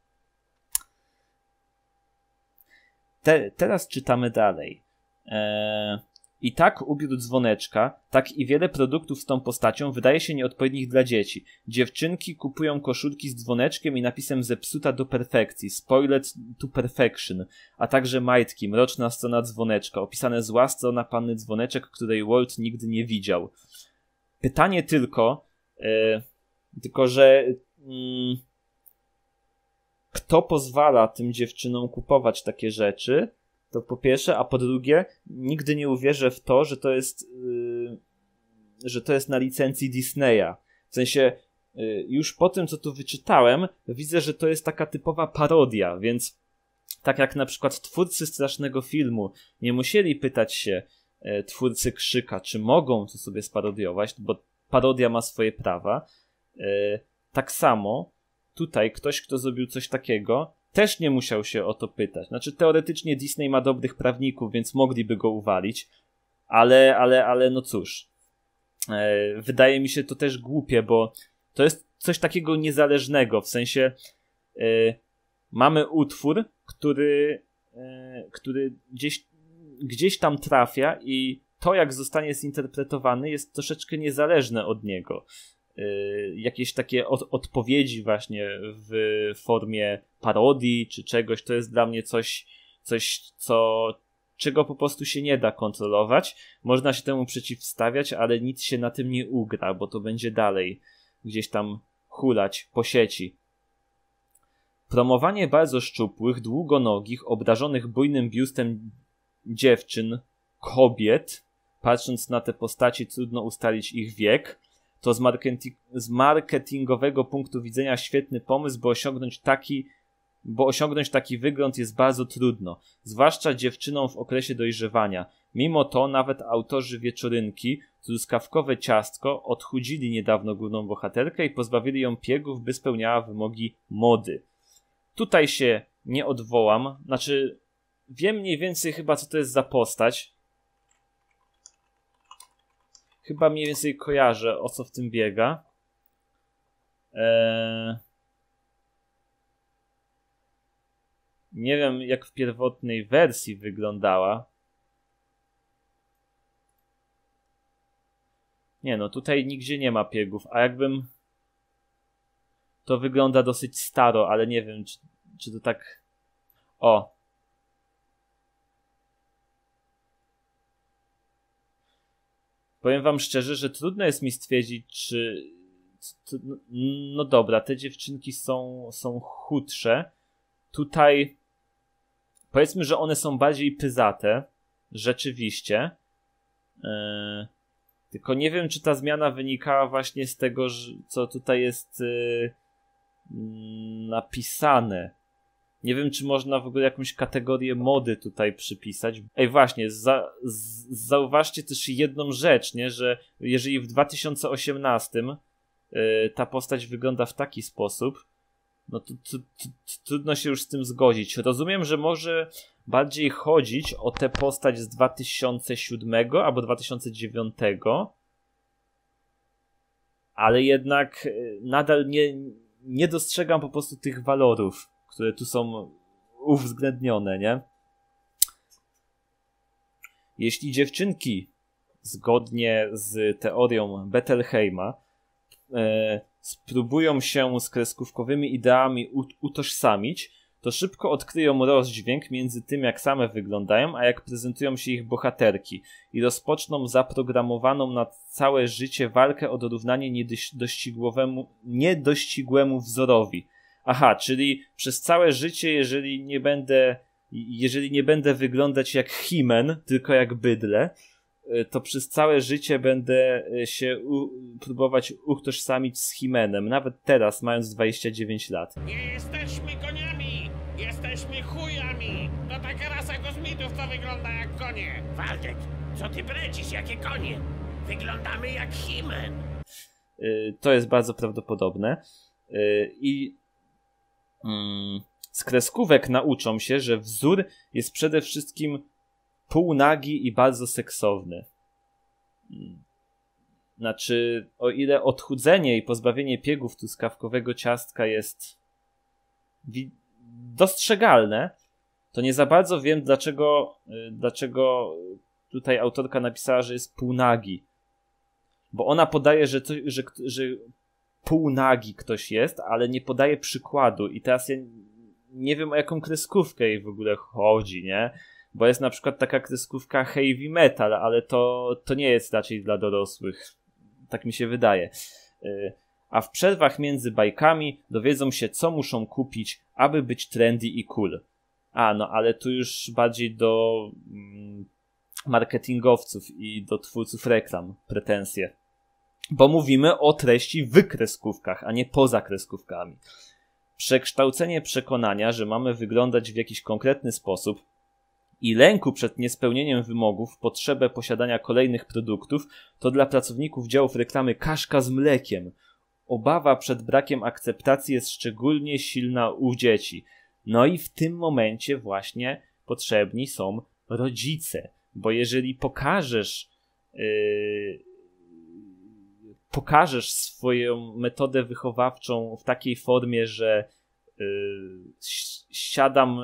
Speaker 1: Te, teraz czytamy dalej. Eee i tak ubiór dzwoneczka, tak i wiele produktów z tą postacią wydaje się nieodpowiednich dla dzieci. Dziewczynki kupują koszulki z dzwoneczkiem i napisem zepsuta do perfekcji, spoiler to perfection, a także majtki, mroczna strona dzwoneczka, opisane zła strona panny dzwoneczek, której Walt nigdy nie widział. Pytanie tylko, yy, tylko że yy, kto pozwala tym dziewczynom kupować takie rzeczy? To po pierwsze, a po drugie, nigdy nie uwierzę w to, że to jest, yy, że to jest na licencji Disneya. W sensie, yy, już po tym, co tu wyczytałem, widzę, że to jest taka typowa parodia, więc tak jak na przykład twórcy strasznego filmu nie musieli pytać się yy, twórcy krzyka, czy mogą to sobie sparodiować, bo parodia ma swoje prawa. E, tak samo tutaj ktoś, kto zrobił coś takiego, też nie musiał się o to pytać. Znaczy, teoretycznie Disney ma dobrych prawników, więc mogliby go uwalić, ale, ale, ale no cóż. E, wydaje mi się to też głupie, bo to jest coś takiego niezależnego, w sensie e, mamy utwór, który, e, który gdzieś, gdzieś tam trafia i to, jak zostanie zinterpretowany, jest troszeczkę niezależne od niego. Y, jakieś takie od, odpowiedzi właśnie w formie parodii czy czegoś, to jest dla mnie coś, coś co, czego po prostu się nie da kontrolować. Można się temu przeciwstawiać, ale nic się na tym nie ugra, bo to będzie dalej gdzieś tam hulać po sieci. Promowanie bardzo szczupłych, długonogich, obdarzonych bujnym biustem dziewczyn, kobiet, patrząc na te postaci trudno ustalić ich wiek, to z, z marketingowego punktu widzenia świetny pomysł, bo osiągnąć taki bo osiągnąć taki wygląd jest bardzo trudno, zwłaszcza dziewczynom w okresie dojrzewania. Mimo to nawet autorzy wieczorynki, truskawkowe ciastko, odchudzili niedawno główną bohaterkę i pozbawili ją piegów, by spełniała wymogi mody. Tutaj się nie odwołam, znaczy wiem mniej więcej chyba co to jest za postać, chyba mniej więcej kojarzę, o co w tym biega. Eee... Nie wiem, jak w pierwotnej wersji wyglądała. Nie no, tutaj nigdzie nie ma biegów, a jakbym... To wygląda dosyć staro, ale nie wiem, czy, czy to tak... O, powiem wam szczerze, że trudno jest mi stwierdzić, czy. No dobra, te dziewczynki są, są chudsze. Tutaj powiedzmy, że one są bardziej pyzate, rzeczywiście. E, tylko nie wiem, czy ta zmiana wynikała właśnie z tego, co tutaj jest e, mm, napisane. Nie wiem, czy można w ogóle jakąś kategorię mody tutaj przypisać. Ej, właśnie, za, z, zauważcie też jedną rzecz, nie? że jeżeli w 2018 y, ta postać wygląda w taki sposób, no to, to, to, trudno się już z tym zgodzić. Rozumiem, że może bardziej chodzić o tę postać z 2007 albo 2009, ale jednak y, nadal nie, nie dostrzegam po prostu tych walorów które tu są uwzględnione, nie? Jeśli dziewczynki, zgodnie z teorią Bettelheima, e, spróbują się z kreskówkowymi ideami utożsamić, to szybko odkryją rozdźwięk między tym, jak same wyglądają, a jak prezentują się ich bohaterki i rozpoczną zaprogramowaną na całe życie walkę o dorównanie niedościgłemu, niedościgłemu wzorowi. Aha, czyli przez całe życie, jeżeli nie będę, jeżeli nie będę wyglądać jak himen, tylko jak bydle, y, to przez całe życie będę y, się u, próbować utożsamić z himenem, nawet teraz, mając 29 lat. Nie jesteśmy koniami! Jesteśmy chujami! To taka rasa kosmitów, to wygląda jak konie! Waldek, co ty brecisz, jakie konie? Wyglądamy jak himen! Y, to jest bardzo prawdopodobne. I mm, z kreskówek nauczą się, że wzór jest przede wszystkim półnagi i bardzo seksowny. Mm. Znaczy, o ile odchudzenie i pozbawienie piegów tuskawkowego ciastka jest dostrzegalne, to nie za bardzo wiem, dlaczego, y, dlaczego tutaj autorka napisała, że jest półnagi. Bo ona podaje, że, to, że, że półnagi ktoś jest, ale nie podaje przykładu i teraz ja nie wiem o jaką kreskówkę jej w ogóle chodzi, nie? Bo jest na przykład taka kreskówka heavy metal, ale to, to nie jest raczej dla dorosłych. Tak mi się wydaje. Y, a w przerwach między bajkami dowiedzą się, co muszą kupić, aby być trendy i cool. A, no ale tu już bardziej do mm, marketingowców i do twórców reklam pretensje bo mówimy o treści w kreskówkach, a nie poza kreskówkami. Przekształcenie przekonania, że mamy wyglądać w jakiś konkretny sposób i lęku przed niespełnieniem wymogów, potrzebę posiadania kolejnych produktów, to dla pracowników działów reklamy kaszka z mlekiem. Obawa przed brakiem akceptacji jest szczególnie silna u dzieci. No i w tym momencie właśnie potrzebni są rodzice, bo jeżeli pokażesz, yy, pokażesz swoją metodę wychowawczą w takiej formie, że yy, siadam,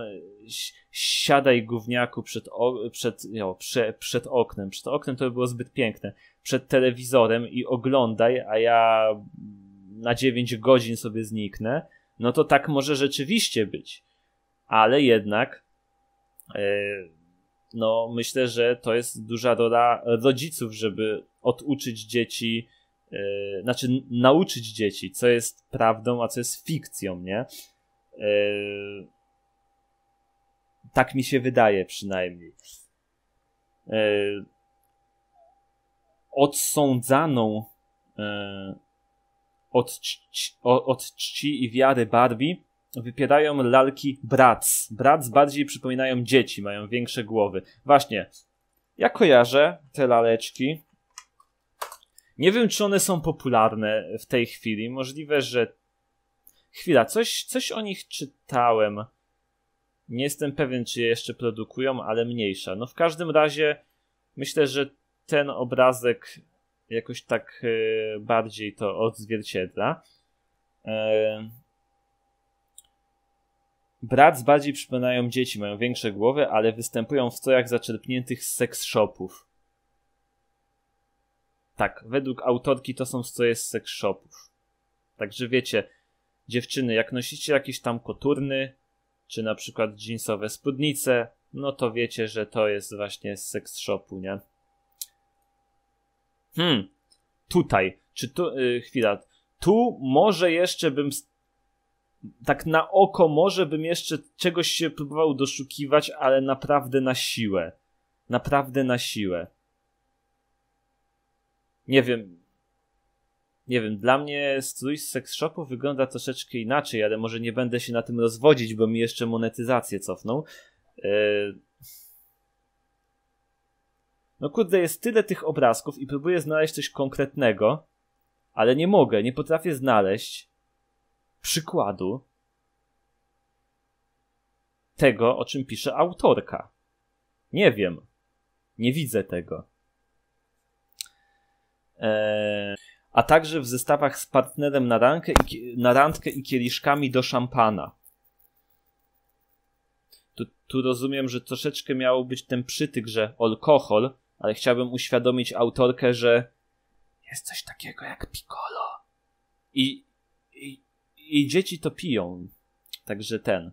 Speaker 1: siadaj gówniaku przed, o, przed, no prze, przed oknem. Przed oknem to by było zbyt piękne. Przed telewizorem i oglądaj, a ja na 9 godzin sobie zniknę. No to tak może rzeczywiście być. Ale jednak yy, no myślę, że to jest duża rola rodziców, żeby oduczyć dzieci yy, znaczy nauczyć dzieci, co jest prawdą, a co jest fikcją, nie? Yy, tak mi się wydaje przynajmniej. Yy, odsądzaną yy, od, czci, od czci i wiary Barbie wypierają lalki brats. Brats bardziej przypominają dzieci, mają większe głowy. Właśnie, ja kojarzę te laleczki. Nie wiem, czy one są popularne w tej chwili. Możliwe, że. Chwila, coś, coś o nich czytałem. Nie jestem pewien, czy je jeszcze produkują, ale mniejsza. No w każdym razie myślę, że ten obrazek jakoś tak e, bardziej to odzwierciedla. E, brat bardziej przypominają dzieci, mają większe głowy, ale występują w strojach zaczerpniętych z seks shopów. Tak, według autorki to są co jest seks shopów. Także wiecie, dziewczyny, jak nosicie jakieś tam koturny, czy na przykład jeansowe spódnice, no to wiecie, że to jest właśnie z seks shopu, nie? Hmm, tutaj, czy tu, yy, chwila, tu może jeszcze bym, tak na oko może bym jeszcze czegoś się próbował doszukiwać, ale naprawdę na siłę. Naprawdę na siłę nie wiem. Nie wiem, dla mnie strój z sex shopu wygląda troszeczkę inaczej, ale może nie będę się na tym rozwodzić, bo mi jeszcze monetyzację cofną. E, no kurde, jest tyle tych obrazków i próbuję znaleźć coś konkretnego, ale nie mogę, nie potrafię znaleźć przykładu tego, o czym pisze autorka. Nie wiem. Nie widzę tego. E, a także w zestawach z partnerem na, rankę i, na randkę i kieliszkami do szampana. Tu, tu rozumiem, że troszeczkę miał być ten przytyk, że alkohol, ale chciałbym uświadomić autorkę, że jest coś takiego jak picolo. I, i, i dzieci to piją. Także ten.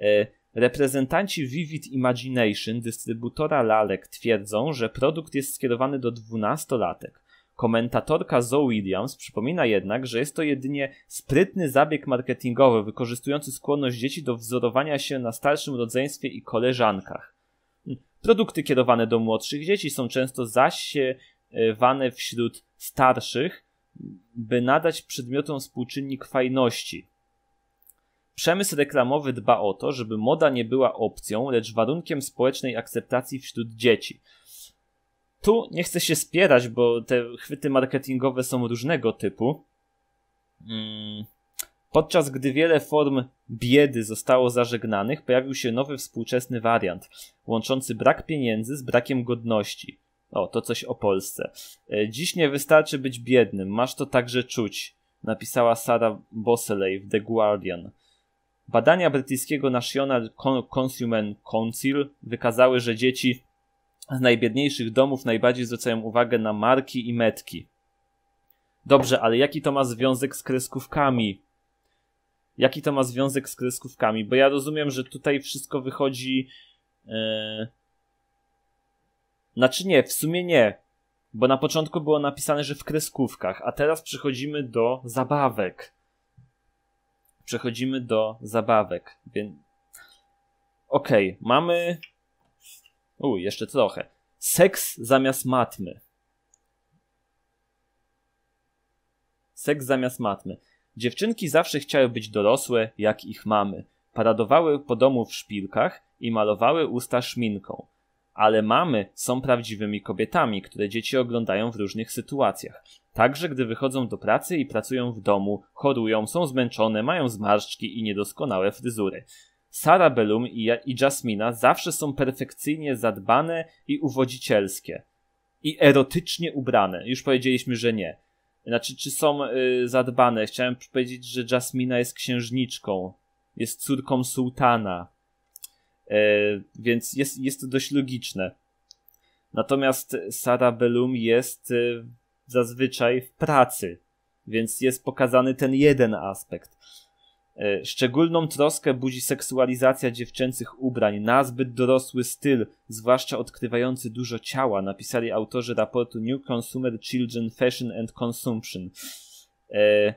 Speaker 1: E, reprezentanci Vivid Imagination, dystrybutora lalek, twierdzą, że produkt jest skierowany do dwunastolatek. Komentatorka Zoe Williams przypomina jednak, że jest to jedynie sprytny zabieg marketingowy wykorzystujący skłonność dzieci do wzorowania się na starszym rodzeństwie i koleżankach. Produkty kierowane do młodszych dzieci są często zasiewane wśród starszych, by nadać przedmiotom współczynnik fajności. Przemysł reklamowy dba o to, żeby moda nie była opcją, lecz warunkiem społecznej akceptacji wśród dzieci. Tu nie chcę się spierać, bo te chwyty marketingowe są różnego typu. Mm. Podczas gdy wiele form biedy zostało zażegnanych, pojawił się nowy współczesny wariant, łączący brak pieniędzy z brakiem godności. O, to coś o Polsce. E, dziś nie wystarczy być biednym, masz to także czuć, napisała Sara Bosley w The Guardian. Badania brytyjskiego National Consumer Council wykazały, że dzieci z najbiedniejszych domów najbardziej zwracają uwagę na marki i metki. Dobrze, ale jaki to ma związek z kreskówkami? Jaki to ma związek z kreskówkami? Bo ja rozumiem, że tutaj wszystko wychodzi. Yy... Znaczy nie, w sumie nie. Bo na początku było napisane, że w kreskówkach, a teraz przechodzimy do zabawek. Przechodzimy do zabawek. Więc... Okej, okay, mamy Uj, jeszcze trochę. Seks zamiast matmy. Seks zamiast matmy. Dziewczynki zawsze chciały być dorosłe, jak ich mamy. Paradowały po domu w szpilkach i malowały usta szminką. Ale mamy są prawdziwymi kobietami, które dzieci oglądają w różnych sytuacjach. Także gdy wychodzą do pracy i pracują w domu, chorują, są zmęczone, mają zmarszczki i niedoskonałe fryzury. Sara Bellum i, i Jasmina zawsze są perfekcyjnie zadbane i uwodzicielskie. I erotycznie ubrane. Już powiedzieliśmy, że nie. Znaczy, czy są y, zadbane? Chciałem powiedzieć, że Jasmina jest księżniczką. Jest córką sułtana. E, więc jest, jest to dość logiczne. Natomiast Sara Bellum jest y, zazwyczaj w pracy. Więc jest pokazany ten jeden aspekt. E, szczególną troskę budzi seksualizacja dziewczęcych ubrań, nazbyt dorosły styl, zwłaszcza odkrywający dużo ciała, napisali autorzy raportu New Consumer Children Fashion and Consumption. E,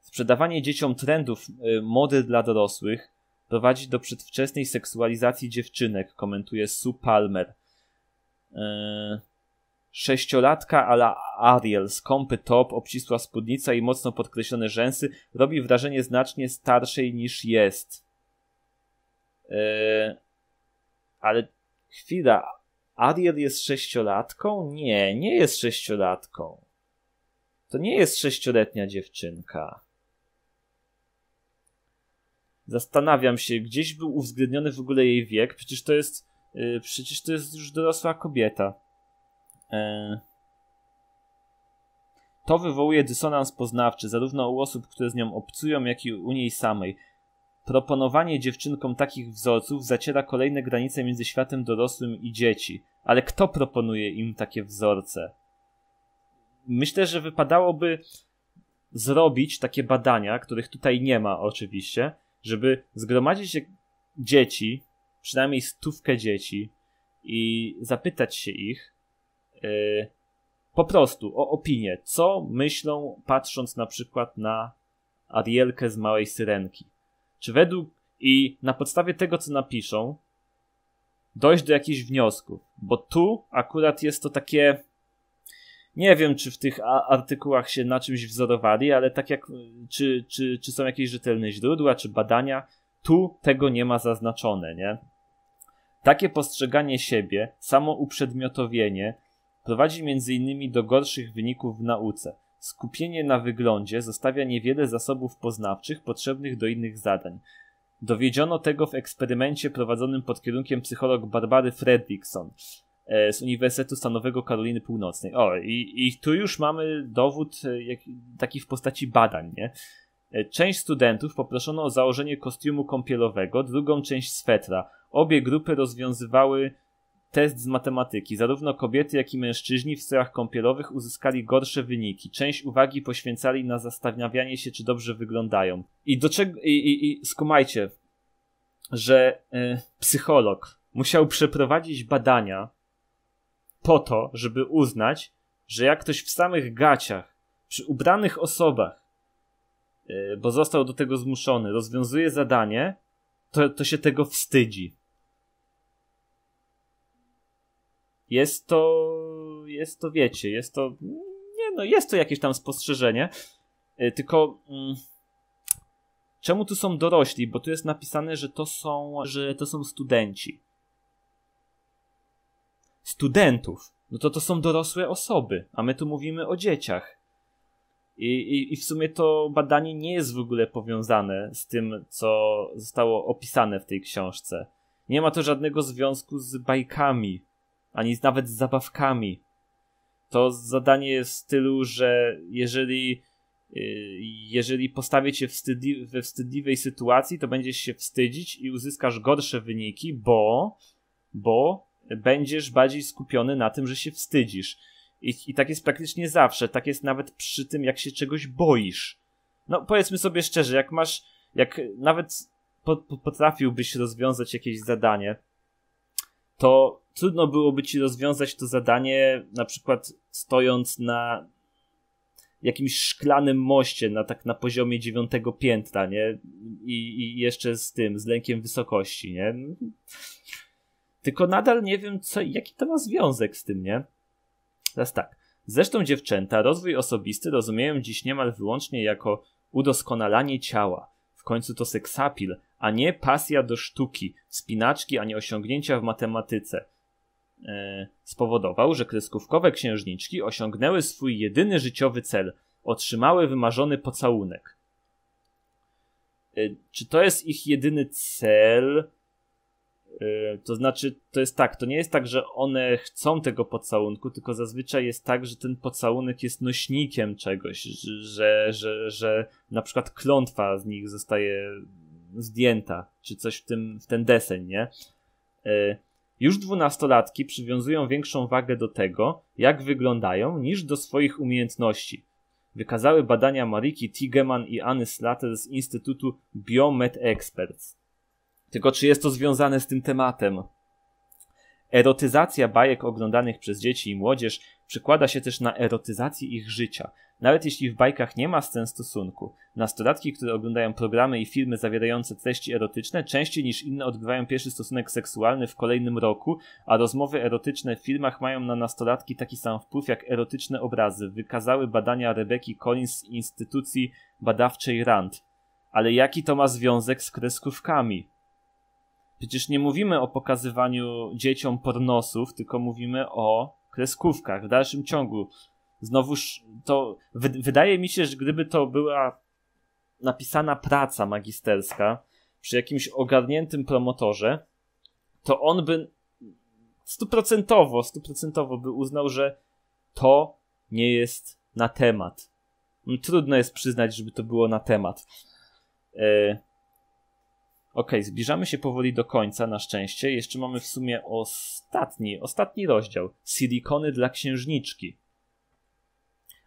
Speaker 1: sprzedawanie dzieciom trendów e, mody dla dorosłych prowadzi do przedwczesnej seksualizacji dziewczynek, komentuje Sue Palmer. Sześciolatka ala Ariel skąpy top, obcisła spódnica i mocno podkreślone rzęsy robi wrażenie znacznie starszej niż jest. Eee, ale chwila, Ariel jest sześciolatką? Nie, nie jest sześciolatką. To nie jest sześcioletnia dziewczynka. Zastanawiam się, gdzieś był uwzględniony w ogóle jej wiek, przecież to jest, yy, przecież to jest już dorosła kobieta. E, to wywołuje dysonans poznawczy zarówno u osób, które z nią obcują, jak i u niej samej. Proponowanie dziewczynkom takich wzorców zaciera kolejne granice między światem dorosłym i dzieci. Ale kto proponuje im takie wzorce? Myślę, że wypadałoby zrobić takie badania, których tutaj nie ma oczywiście, żeby zgromadzić dzieci, przynajmniej stówkę dzieci i zapytać się ich, Y, po prostu o opinię, co myślą patrząc na przykład na Arielkę z Małej Syrenki. Czy według i na podstawie tego, co napiszą, dojść do jakichś wniosków, bo tu akurat jest to takie nie wiem, czy w tych artykułach się na czymś wzorowali, ale tak jak, czy, czy, czy są jakieś rzetelne źródła, czy badania, tu tego nie ma zaznaczone, nie? Takie postrzeganie siebie, samo uprzedmiotowienie prowadzi m.in. do gorszych wyników w nauce. Skupienie na wyglądzie zostawia niewiele zasobów poznawczych potrzebnych do innych zadań. Dowiedziono tego w eksperymencie prowadzonym pod kierunkiem psycholog Barbary Fredrickson e, z Uniwersytetu Stanowego Karoliny Północnej. O, i, i tu już mamy dowód e, jak, taki w postaci badań, nie? E, część studentów poproszono o założenie kostiumu kąpielowego, drugą część swetra. Obie grupy rozwiązywały test z matematyki. Zarówno kobiety, jak i mężczyźni w strojach kąpielowych uzyskali gorsze wyniki. Część uwagi poświęcali na zastanawianie się, czy dobrze wyglądają. I do czego. I, i, i skumajcie, że y, psycholog musiał przeprowadzić badania po to, żeby uznać, że jak ktoś w samych gaciach, przy ubranych osobach, y, bo został do tego zmuszony, rozwiązuje zadanie, to, to się tego wstydzi. Jest to, jest to, wiecie, jest to, nie no, jest to jakieś tam spostrzeżenie, y, tylko mm, czemu tu są dorośli? Bo tu jest napisane, że to są, że to są studenci. Studentów. No to to są dorosłe osoby, a my tu mówimy o dzieciach. I, i, I w sumie to badanie nie jest w ogóle powiązane z tym, co zostało opisane w tej książce. Nie ma to żadnego związku z bajkami ani nawet z zabawkami. To zadanie jest w stylu, że jeżeli, y, jeżeli postawię cię wstydli, we wstydliwej sytuacji, to będziesz się wstydzić i uzyskasz gorsze wyniki, bo, bo będziesz bardziej skupiony na tym, że się wstydzisz. I, I tak jest praktycznie zawsze. Tak jest nawet przy tym, jak się czegoś boisz. No, powiedzmy sobie szczerze, jak masz, jak nawet potrafiłbyś rozwiązać jakieś zadanie, to trudno byłoby ci rozwiązać to zadanie na przykład stojąc na jakimś szklanym moście na tak na poziomie dziewiątego piętra, nie? I, I, jeszcze z tym, z lękiem wysokości, nie? Tylko nadal nie wiem, co, jaki to ma związek z tym, nie? Teraz tak. Zresztą dziewczęta, rozwój osobisty rozumieją dziś niemal wyłącznie jako udoskonalanie ciała. W końcu to seksapil, a nie pasja do sztuki, spinaczki, a nie osiągnięcia w matematyce. E, spowodował, że kreskówkowe księżniczki osiągnęły swój jedyny życiowy cel otrzymały wymarzony pocałunek. E, czy to jest ich jedyny cel? E, to znaczy, to jest tak, to nie jest tak, że one chcą tego pocałunku, tylko zazwyczaj jest tak, że ten pocałunek jest nośnikiem czegoś, że, że, że, że na przykład klątwa z nich zostaje zdjęta, czy coś w, tym, w ten deseń, nie? E, już dwunastolatki przywiązują większą wagę do tego, jak wyglądają, niż do swoich umiejętności. Wykazały badania Mariki Tigeman i Anny Slater z Instytutu Biomed Experts. Tylko czy jest to związane z tym tematem? Erotyzacja bajek oglądanych przez dzieci i młodzież Przykłada się też na erotyzację ich życia. Nawet jeśli w bajkach nie ma scen stosunku, nastolatki, które oglądają programy i filmy zawierające treści erotyczne, częściej niż inne odbywają pierwszy stosunek seksualny w kolejnym roku, a rozmowy erotyczne w filmach mają na nastolatki taki sam wpływ jak erotyczne obrazy, wykazały badania Rebeki Collins z instytucji badawczej RAND. Ale jaki to ma związek z kreskówkami? Przecież nie mówimy o pokazywaniu dzieciom pornosów, tylko mówimy o kreskówkach w dalszym ciągu. Znowuż to wydaje mi się, że gdyby to była napisana praca magisterska przy jakimś ogarniętym promotorze, to on by stuprocentowo, stuprocentowo by uznał, że to nie jest na temat. Trudno jest przyznać, żeby to było na temat. Yy, Ok, zbliżamy się powoli do końca, na szczęście. Jeszcze mamy w sumie ostatni, ostatni rozdział. Silikony dla księżniczki.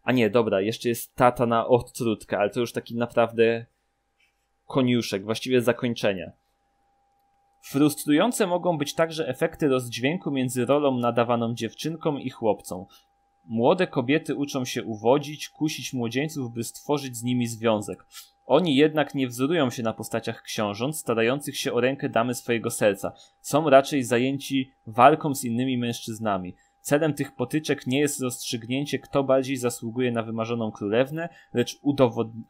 Speaker 1: A nie, dobra, jeszcze jest tata na odtrutkę, ale to już taki naprawdę koniuszek, właściwie zakończenie. Frustrujące mogą być także efekty rozdźwięku między rolą nadawaną dziewczynkom i chłopcom. Młode kobiety uczą się uwodzić, kusić młodzieńców, by stworzyć z nimi związek. Oni jednak nie wzorują się na postaciach książąt, starających się o rękę damy swojego serca. Są raczej zajęci walką z innymi mężczyznami. Celem tych potyczek nie jest rozstrzygnięcie, kto bardziej zasługuje na wymarzoną królewnę, lecz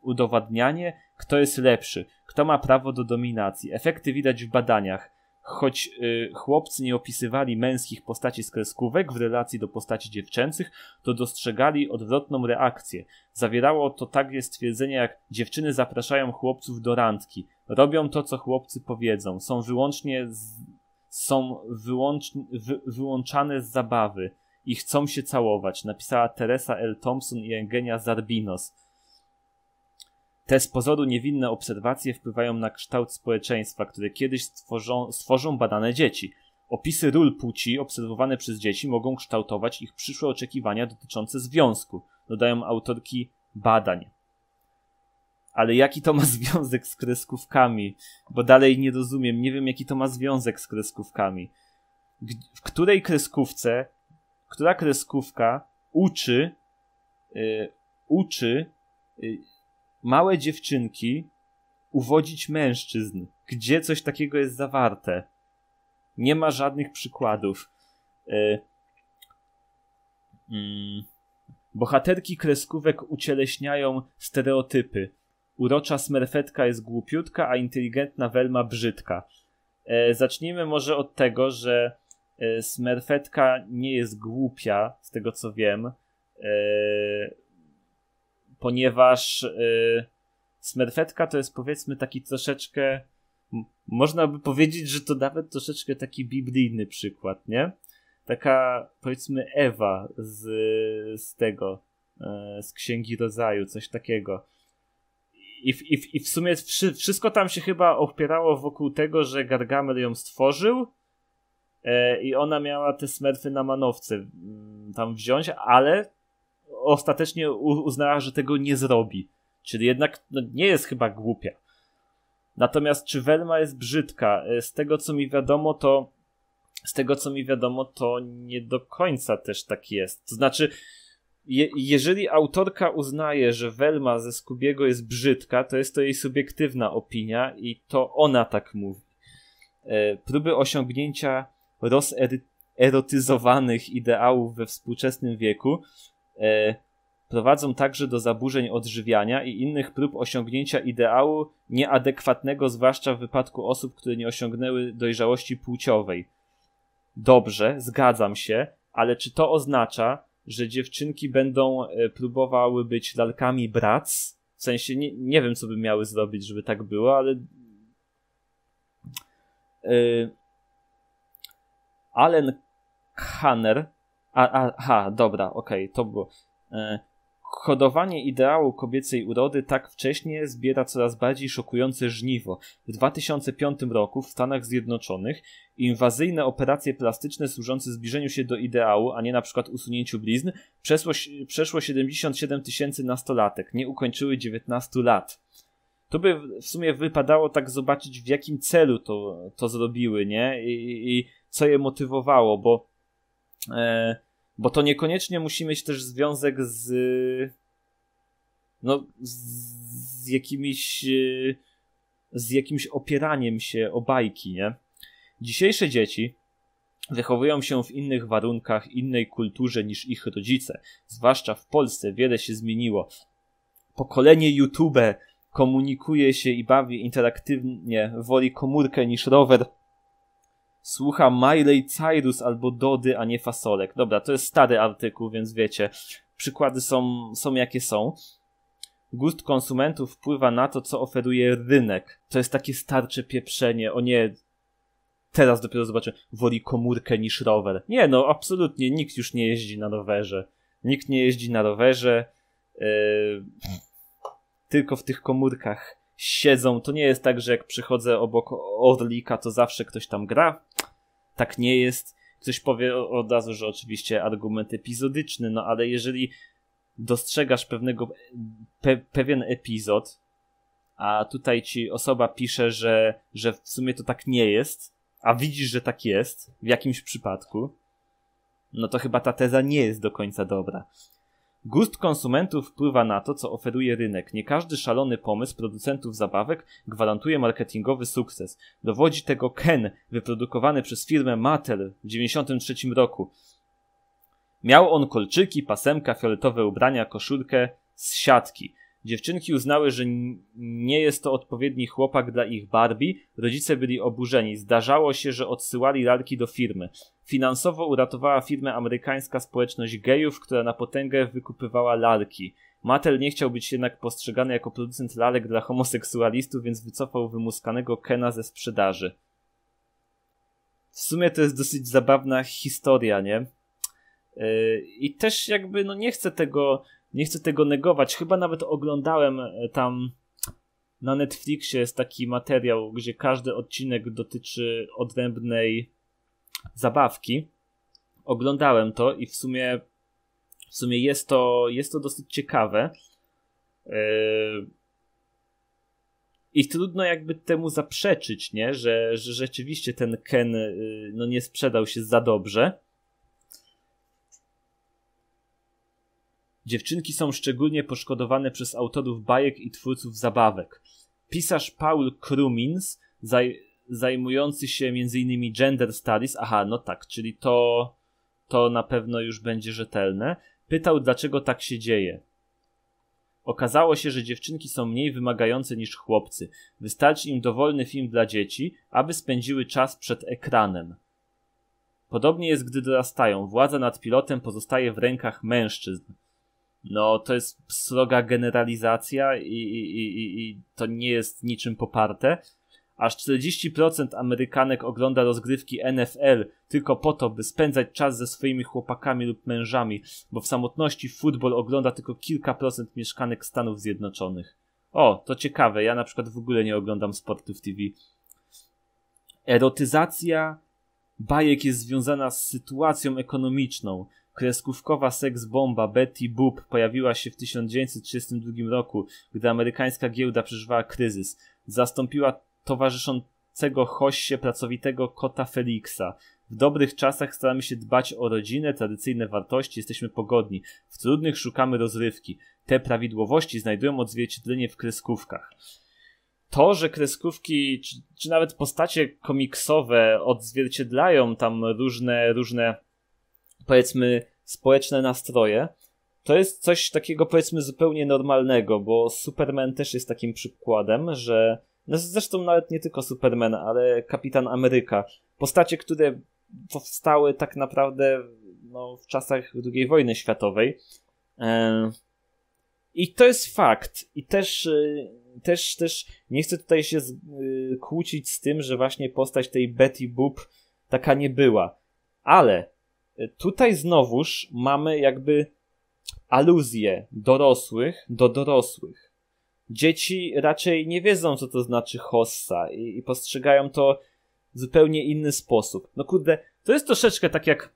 Speaker 1: udowadnianie, kto jest lepszy, kto ma prawo do dominacji. Efekty widać w badaniach. Choć y, chłopcy nie opisywali męskich postaci z kreskówek w relacji do postaci dziewczęcych, to dostrzegali odwrotną reakcję. Zawierało to takie stwierdzenia jak dziewczyny zapraszają chłopców do randki, robią to, co chłopcy powiedzą, są wyłącznie z, są wyłącz, wy, wyłączane z zabawy i chcą się całować, napisała Teresa L. Thompson i Eugenia Zarbinos te z pozoru niewinne obserwacje wpływają na kształt społeczeństwa, które kiedyś stworzą, stworzą badane dzieci. Opisy ról płci obserwowane przez dzieci mogą kształtować ich przyszłe oczekiwania dotyczące związku, dodają autorki badań. Ale jaki to ma związek z kreskówkami? Bo dalej nie rozumiem, nie wiem jaki to ma związek z kreskówkami. W której kreskówce, która kreskówka uczy, yy, uczy yy, małe dziewczynki uwodzić mężczyzn. Gdzie coś takiego jest zawarte? Nie ma żadnych przykładów. Yy. Yy. Bohaterki kreskówek ucieleśniają stereotypy. Urocza smerfetka jest głupiutka, a inteligentna Welma brzydka. E, zacznijmy może od tego, że e, smerfetka nie jest głupia, z tego co wiem. E, ponieważ y, smerfetka to jest powiedzmy taki troszeczkę, można by powiedzieć, że to nawet troszeczkę taki biblijny przykład, nie? Taka powiedzmy Ewa z, z tego, y, z Księgi Rodzaju, coś takiego. I w, i w, i w sumie wszy, wszystko tam się chyba opierało wokół tego, że Gargamel ją stworzył, y, i ona miała te smerfy na manowce mm, tam wziąć, ale ostatecznie uznała, że tego nie zrobi. Czyli jednak no, nie jest chyba głupia. Natomiast czy Velma jest brzydka? E, z tego co mi wiadomo, to z tego co mi wiadomo, to nie do końca też tak jest. To znaczy, je, jeżeli autorka uznaje, że Velma ze Skubiego jest brzydka, to jest to jej subiektywna opinia i to ona tak mówi. E, próby osiągnięcia rozerotyzowanych ideałów we współczesnym wieku E, prowadzą także do zaburzeń odżywiania i innych prób osiągnięcia ideału nieadekwatnego, zwłaszcza w wypadku osób, które nie osiągnęły dojrzałości płciowej. Dobrze, zgadzam się, ale czy to oznacza, że dziewczynki będą e, próbowały być lalkami brac? W sensie nie, nie wiem, co by miały zrobić, żeby tak było, ale. Yy... Allen Hanner a, aha, dobra, okej, okay, to było. E, hodowanie ideału kobiecej urody tak wcześnie zbiera coraz bardziej szokujące żniwo. W 2005 roku w Stanach Zjednoczonych inwazyjne operacje plastyczne służące zbliżeniu się do ideału, a nie na przykład usunięciu blizn, przeszło, przeszło 77 tysięcy nastolatek, nie ukończyły 19 lat. Tu by w sumie wypadało tak zobaczyć, w jakim celu to, to zrobiły, nie? I, i, i co je motywowało, bo. E, bo to niekoniecznie musi mieć też związek z. No, z jakimiś. Z jakimś opieraniem się o bajki, nie? Dzisiejsze dzieci wychowują się w innych warunkach, innej kulturze niż ich rodzice. Zwłaszcza w Polsce wiele się zmieniło. Pokolenie YouTube komunikuje się i bawi interaktywnie, woli komórkę niż rower słucha Miley Cyrus albo Dody, a nie fasolek. Dobra, to jest stary artykuł, więc wiecie, przykłady są, są jakie są. Gust konsumentów wpływa na to, co oferuje rynek. To jest takie starcze pieprzenie, o nie, teraz dopiero zobaczę, woli komórkę niż rower. Nie, no absolutnie, nikt już nie jeździ na rowerze. Nikt nie jeździ na rowerze, yy, tylko w tych komórkach siedzą. To nie jest tak, że jak przychodzę obok Orlika, to zawsze ktoś tam gra. Tak nie jest. Ktoś powie od razu, że oczywiście argument epizodyczny, no ale jeżeli dostrzegasz pewnego, pe, pewien epizod, a tutaj ci osoba pisze, że, że w sumie to tak nie jest, a widzisz, że tak jest w jakimś przypadku, no to chyba ta teza nie jest do końca dobra. Gust konsumentów wpływa na to, co oferuje rynek. Nie każdy szalony pomysł producentów zabawek gwarantuje marketingowy sukces. Dowodzi tego Ken, wyprodukowany przez firmę Mattel w 1993 roku. Miał on kolczyki, pasemka, fioletowe ubrania, koszulkę z siatki. Dziewczynki uznały, że nie jest to odpowiedni chłopak dla ich Barbie. Rodzice byli oburzeni. Zdarzało się, że odsyłali lalki do firmy. Finansowo uratowała firmę amerykańska społeczność gejów, która na potęgę wykupywała lalki. Mattel nie chciał być jednak postrzegany jako producent lalek dla homoseksualistów, więc wycofał wymuskanego Kena ze sprzedaży. W sumie to jest dosyć zabawna historia, nie? Yy, I też jakby, no nie chcę tego, nie chcę tego negować. Chyba nawet oglądałem e, tam na Netflixie jest taki materiał, gdzie każdy odcinek dotyczy odrębnej zabawki. Oglądałem to i w sumie, w sumie jest, to, jest to dosyć ciekawe. Yy, I trudno jakby temu zaprzeczyć, nie? Że, że rzeczywiście ten Ken y, no nie sprzedał się za dobrze. Dziewczynki są szczególnie poszkodowane przez autorów bajek i twórców zabawek. Pisarz Paul Krumins zaj zajmujący się m.in. gender studies, aha, no tak, czyli to, to na pewno już będzie rzetelne, pytał, dlaczego tak się dzieje. Okazało się, że dziewczynki są mniej wymagające niż chłopcy. Wystarczy im dowolny film dla dzieci, aby spędziły czas przed ekranem. Podobnie jest, gdy dorastają. Władza nad pilotem pozostaje w rękach mężczyzn. No, to jest sroga generalizacja i, i, i, i to nie jest niczym poparte, Aż 40% Amerykanek ogląda rozgrywki NFL tylko po to, by spędzać czas ze swoimi chłopakami lub mężami, bo w samotności futbol ogląda tylko kilka procent mieszkanek Stanów Zjednoczonych. O, to ciekawe, ja na przykład w ogóle nie oglądam sportów TV. Erotyzacja bajek jest związana z sytuacją ekonomiczną. Kreskówkowa seks-bomba Betty Boop pojawiła się w 1932 roku, gdy amerykańska giełda przeżywała kryzys. Zastąpiła towarzyszącego hoście pracowitego kota Feliksa. W dobrych czasach staramy się dbać o rodzinę, tradycyjne wartości, jesteśmy pogodni. W trudnych szukamy rozrywki. Te prawidłowości znajdują odzwierciedlenie w kreskówkach. To, że kreskówki, czy, czy nawet postacie komiksowe odzwierciedlają tam różne, różne, powiedzmy, społeczne nastroje, to jest coś takiego, powiedzmy, zupełnie normalnego, bo Superman też jest takim przykładem, że no zresztą nawet nie tylko Superman, ale Kapitan Ameryka. Postacie, które powstały tak naprawdę no, w czasach II wojny światowej. E, I to jest fakt. I też, e, też, też nie chcę tutaj się e, kłócić z tym, że właśnie postać tej Betty Boop taka nie była. Ale tutaj znowuż mamy jakby aluzję dorosłych do dorosłych dzieci raczej nie wiedzą, co to znaczy hossa i, i postrzegają to w zupełnie inny sposób. No kurde, to jest troszeczkę tak jak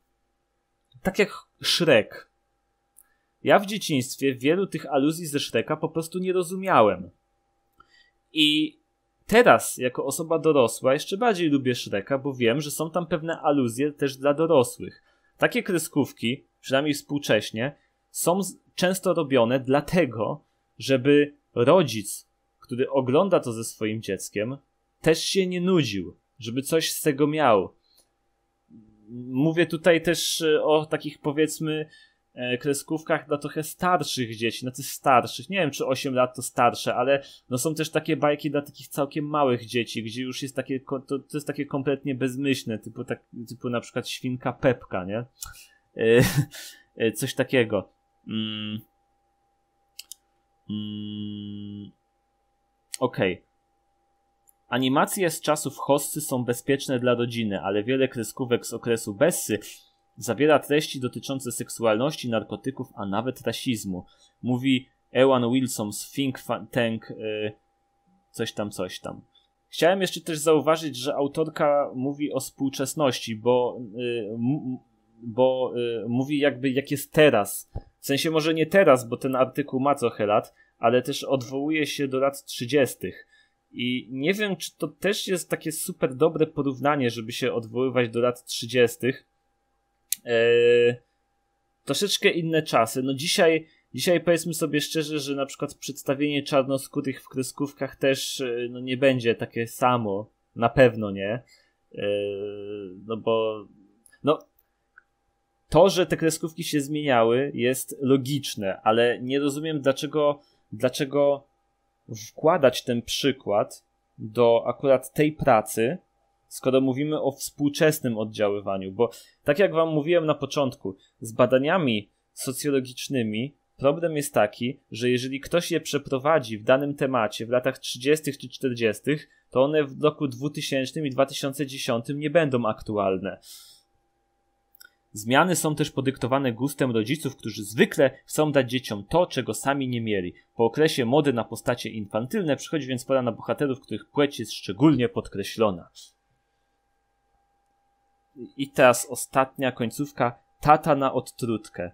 Speaker 1: tak jak Shrek. Ja w dzieciństwie wielu tych aluzji ze Shreka po prostu nie rozumiałem. I teraz, jako osoba dorosła, jeszcze bardziej lubię Shreka, bo wiem, że są tam pewne aluzje też dla dorosłych. Takie kreskówki, przynajmniej współcześnie, są często robione dlatego, żeby rodzic, który ogląda to ze swoim dzieckiem, też się nie nudził, żeby coś z tego miał. Mówię tutaj też e, o takich powiedzmy e, kreskówkach dla trochę starszych dzieci, na tych starszych, nie wiem czy 8 lat to starsze, ale no są też takie bajki dla takich całkiem małych dzieci, gdzie już jest takie, to, to jest takie kompletnie bezmyślne, typu, tak, typu na przykład świnka Pepka, nie? E, coś takiego. Mm. Mm, okej. Okay. Animacje z czasów Hossy są bezpieczne dla rodziny, ale wiele kreskówek z okresu Bessy zawiera treści dotyczące seksualności, narkotyków, a nawet rasizmu. Mówi Ewan Wilson z Think Tank y, coś tam, coś tam. Chciałem jeszcze też zauważyć, że autorka mówi o współczesności, bo, y, m, bo y, mówi jakby jak jest teraz w sensie może nie teraz, bo ten artykuł ma trochę lat, ale też odwołuje się do lat 30. I nie wiem, czy to też jest takie super dobre porównanie, żeby się odwoływać do lat 30. Eee, troszeczkę inne czasy. No dzisiaj, dzisiaj powiedzmy sobie szczerze, że na przykład przedstawienie czarnoskórych w kreskówkach też e, no, nie będzie takie samo. Na pewno nie. Eee, no bo to, że te kreskówki się zmieniały, jest logiczne, ale nie rozumiem, dlaczego, dlaczego wkładać ten przykład do akurat tej pracy, skoro mówimy o współczesnym oddziaływaniu. Bo tak jak Wam mówiłem na początku, z badaniami socjologicznymi problem jest taki, że jeżeli ktoś je przeprowadzi w danym temacie w latach 30. czy 40., to one w roku 2000 i 2010 nie będą aktualne. Zmiany są też podyktowane gustem rodziców, którzy zwykle chcą dać dzieciom to, czego sami nie mieli. Po okresie mody na postacie infantylne przychodzi więc pora na bohaterów, których płeć jest szczególnie podkreślona. I teraz ostatnia końcówka. Tata na odtrutkę.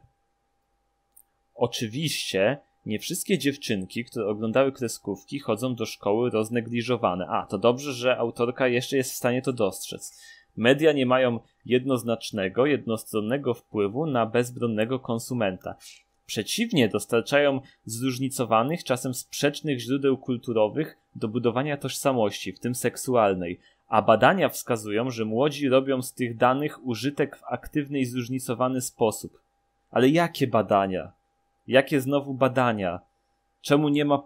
Speaker 1: Oczywiście nie wszystkie dziewczynki, które oglądały kreskówki, chodzą do szkoły roznegliżowane. A, to dobrze, że autorka jeszcze jest w stanie to dostrzec. Media nie mają jednoznacznego, jednostronnego wpływu na bezbronnego konsumenta. Przeciwnie, dostarczają zróżnicowanych, czasem sprzecznych źródeł kulturowych do budowania tożsamości, w tym seksualnej, a badania wskazują, że młodzi robią z tych danych użytek w aktywny i zróżnicowany sposób. Ale jakie badania? Jakie znowu badania? Czemu nie ma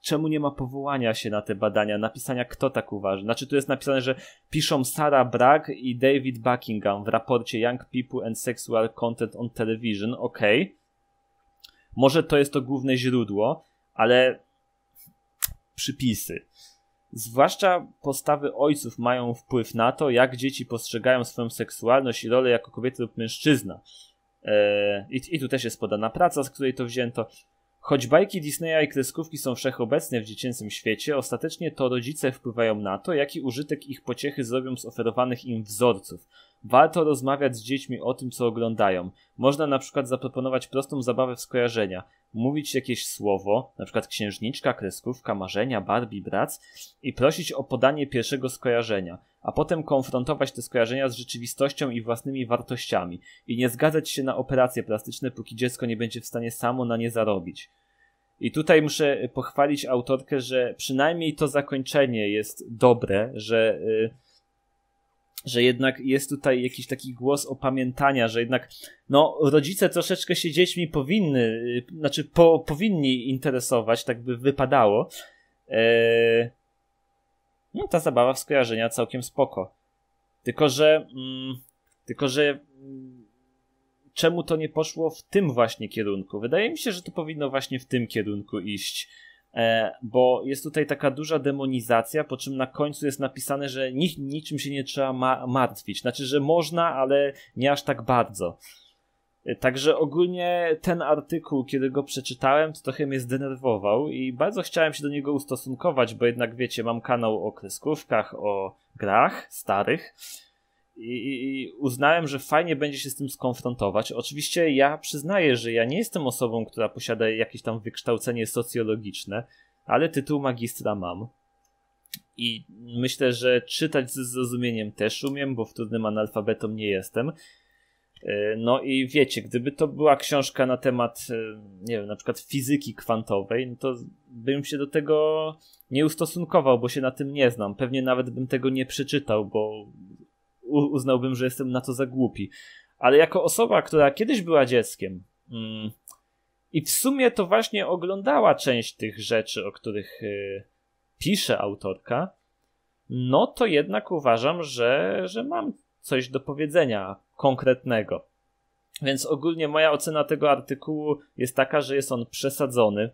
Speaker 1: czemu nie ma powołania się na te badania, napisania kto tak uważa. Znaczy tu jest napisane, że piszą Sarah Bragg i David Buckingham w raporcie Young People and Sexual Content on Television, ok. Może to jest to główne źródło, ale przypisy. Zwłaszcza postawy ojców mają wpływ na to, jak dzieci postrzegają swoją seksualność i rolę jako kobiety lub mężczyzna. E, I, I tu też jest podana praca, z której to wzięto. Choć bajki Disneya i kreskówki są wszechobecne w dziecięcym świecie, ostatecznie to rodzice wpływają na to, jaki użytek ich pociechy zrobią z oferowanych im wzorców, Warto rozmawiać z dziećmi o tym, co oglądają. Można na przykład zaproponować prostą zabawę w skojarzenia, mówić jakieś słowo, na przykład księżniczka, kreskówka, marzenia, Barbie, brac i prosić o podanie pierwszego skojarzenia, a potem konfrontować te skojarzenia z rzeczywistością i własnymi wartościami i nie zgadzać się na operacje plastyczne, póki dziecko nie będzie w stanie samo na nie zarobić. I tutaj muszę e, pochwalić autorkę, że przynajmniej to zakończenie jest dobre, że... Yy, że jednak jest tutaj jakiś taki głos opamiętania, że jednak no, rodzice troszeczkę się dziećmi powinny, y, znaczy po, powinni interesować, tak by wypadało. Eee, no, ta zabawa w skojarzenia całkiem spoko. Tylko, że mm, tylko, że mm, czemu to nie poszło w tym właśnie kierunku? Wydaje mi się, że to powinno właśnie w tym kierunku iść E, bo jest tutaj taka duża demonizacja, po czym na końcu jest napisane, że nic, niczym się nie trzeba ma martwić. Znaczy, że można, ale nie aż tak bardzo. E, także ogólnie ten artykuł, kiedy go przeczytałem, to trochę mnie zdenerwował i bardzo chciałem się do niego ustosunkować, bo jednak wiecie, mam kanał o kreskówkach, o grach starych, i, i, uznałem, że fajnie będzie się z tym skonfrontować. Oczywiście ja przyznaję, że ja nie jestem osobą, która posiada jakieś tam wykształcenie socjologiczne, ale tytuł magistra mam. I myślę, że czytać ze zrozumieniem też umiem, bo wtórnym analfabetom nie jestem. E, no i wiecie, gdyby to była książka na temat, e, nie wiem, na przykład fizyki kwantowej, no to bym się do tego nie ustosunkował, bo się na tym nie znam. Pewnie nawet bym tego nie przeczytał, bo uznałbym, że jestem na to za głupi. Ale jako osoba, która kiedyś była dzieckiem mm, i w sumie to właśnie oglądała część tych rzeczy, o których y, pisze autorka, no to jednak uważam, że, że mam coś do powiedzenia konkretnego. Więc ogólnie moja ocena tego artykułu jest taka, że jest on przesadzony.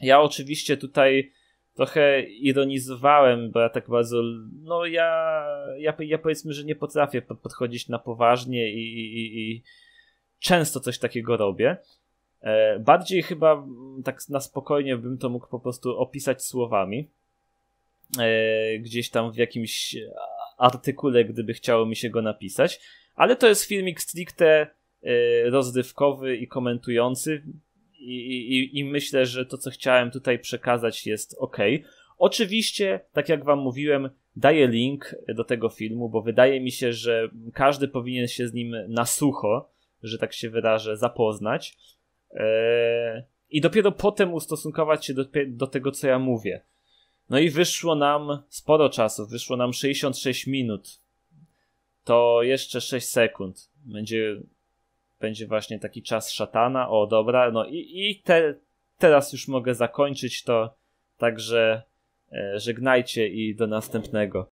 Speaker 1: Ja oczywiście tutaj trochę ironizowałem, bo ja tak bardzo, no ja, ja, ja powiedzmy, że nie potrafię podchodzić na poważnie i, i, i często coś takiego robię. E, bardziej chyba tak na spokojnie bym to mógł po prostu opisać słowami. E, gdzieś tam w jakimś artykule, gdyby chciało mi się go napisać. Ale to jest filmik stricte e, rozrywkowy i komentujący i, i, i myślę, że to, co chciałem tutaj przekazać, jest ok. Oczywiście, tak jak Wam mówiłem, daję link do tego filmu, bo wydaje mi się, że każdy powinien się z nim na sucho, że tak się wyrażę, zapoznać. Eee, I dopiero potem ustosunkować się do, do tego, co ja mówię. No i wyszło nam sporo czasu, wyszło nam 66 minut. To jeszcze 6 sekund. Będzie będzie właśnie taki czas szatana, o dobra, no i, i te, teraz już mogę zakończyć to, także e, żegnajcie i do następnego.